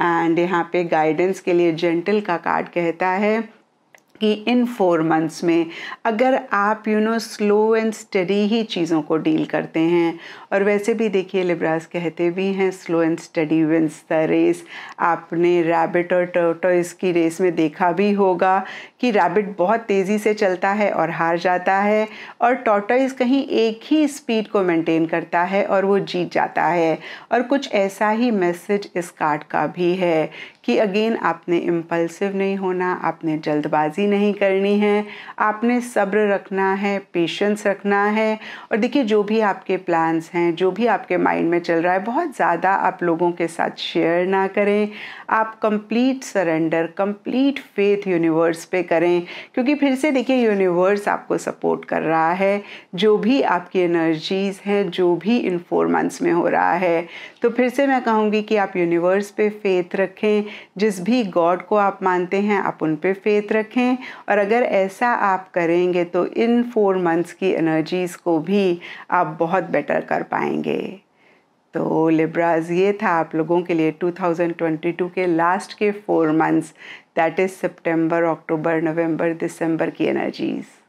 एंड यहाँ पे गाइडेंस के लिए जेंटल का कार्ड कहता है कि इन फोर मंथ्स में अगर आप you know slow and steady ही चीज़ों को डील करते हैं और वैसे भी देखिए लिब्रास कहते भी हैं slow and steady wins the race आपने रैबिट और टर्टोइस की रेस में देखा भी होगा कि रैबिट बहुत तेज़ी से चलता है और हार जाता है और टॉटॉइस कहीं एक ही स्पीड को मेंटेन करता है और वो जीत जाता है और कुछ ऐसा ही मैसेज इस कार्ड का भी है कि अगेन आपने इम्पल्सिव नहीं होना आपने जल्दबाजी नहीं करनी है आपने सब्र रखना है पेशेंस रखना है और देखिए जो भी आपके प्लान्स हैं जो भी आपके माइंड में चल रहा है बहुत ज़्यादा आप लोगों के साथ शेयर ना करें आप complete surrender complete faith universe पे करें क्योंकि फिर से देखिए यूनिवर्स आपको सपोर्ट कर रहा है जो भी आपकी एनर्जीज़ हैं जो भी इन फोर मंथ्स में हो रहा है तो फिर से मैं कहूँगी कि आप यूनिवर्स पे फेथ रखें जिस भी गॉड को आप मानते हैं आप उन पे फेथ रखें और अगर ऐसा आप करेंगे तो इन फोर मंथ्स की एनर्जीज़ को भी आप बहुत बेटर कर पाएंगे तो लिब्राज ये था आप लोगों के लिए 2022 के लास्ट के four months that is September, October, November, December की energies.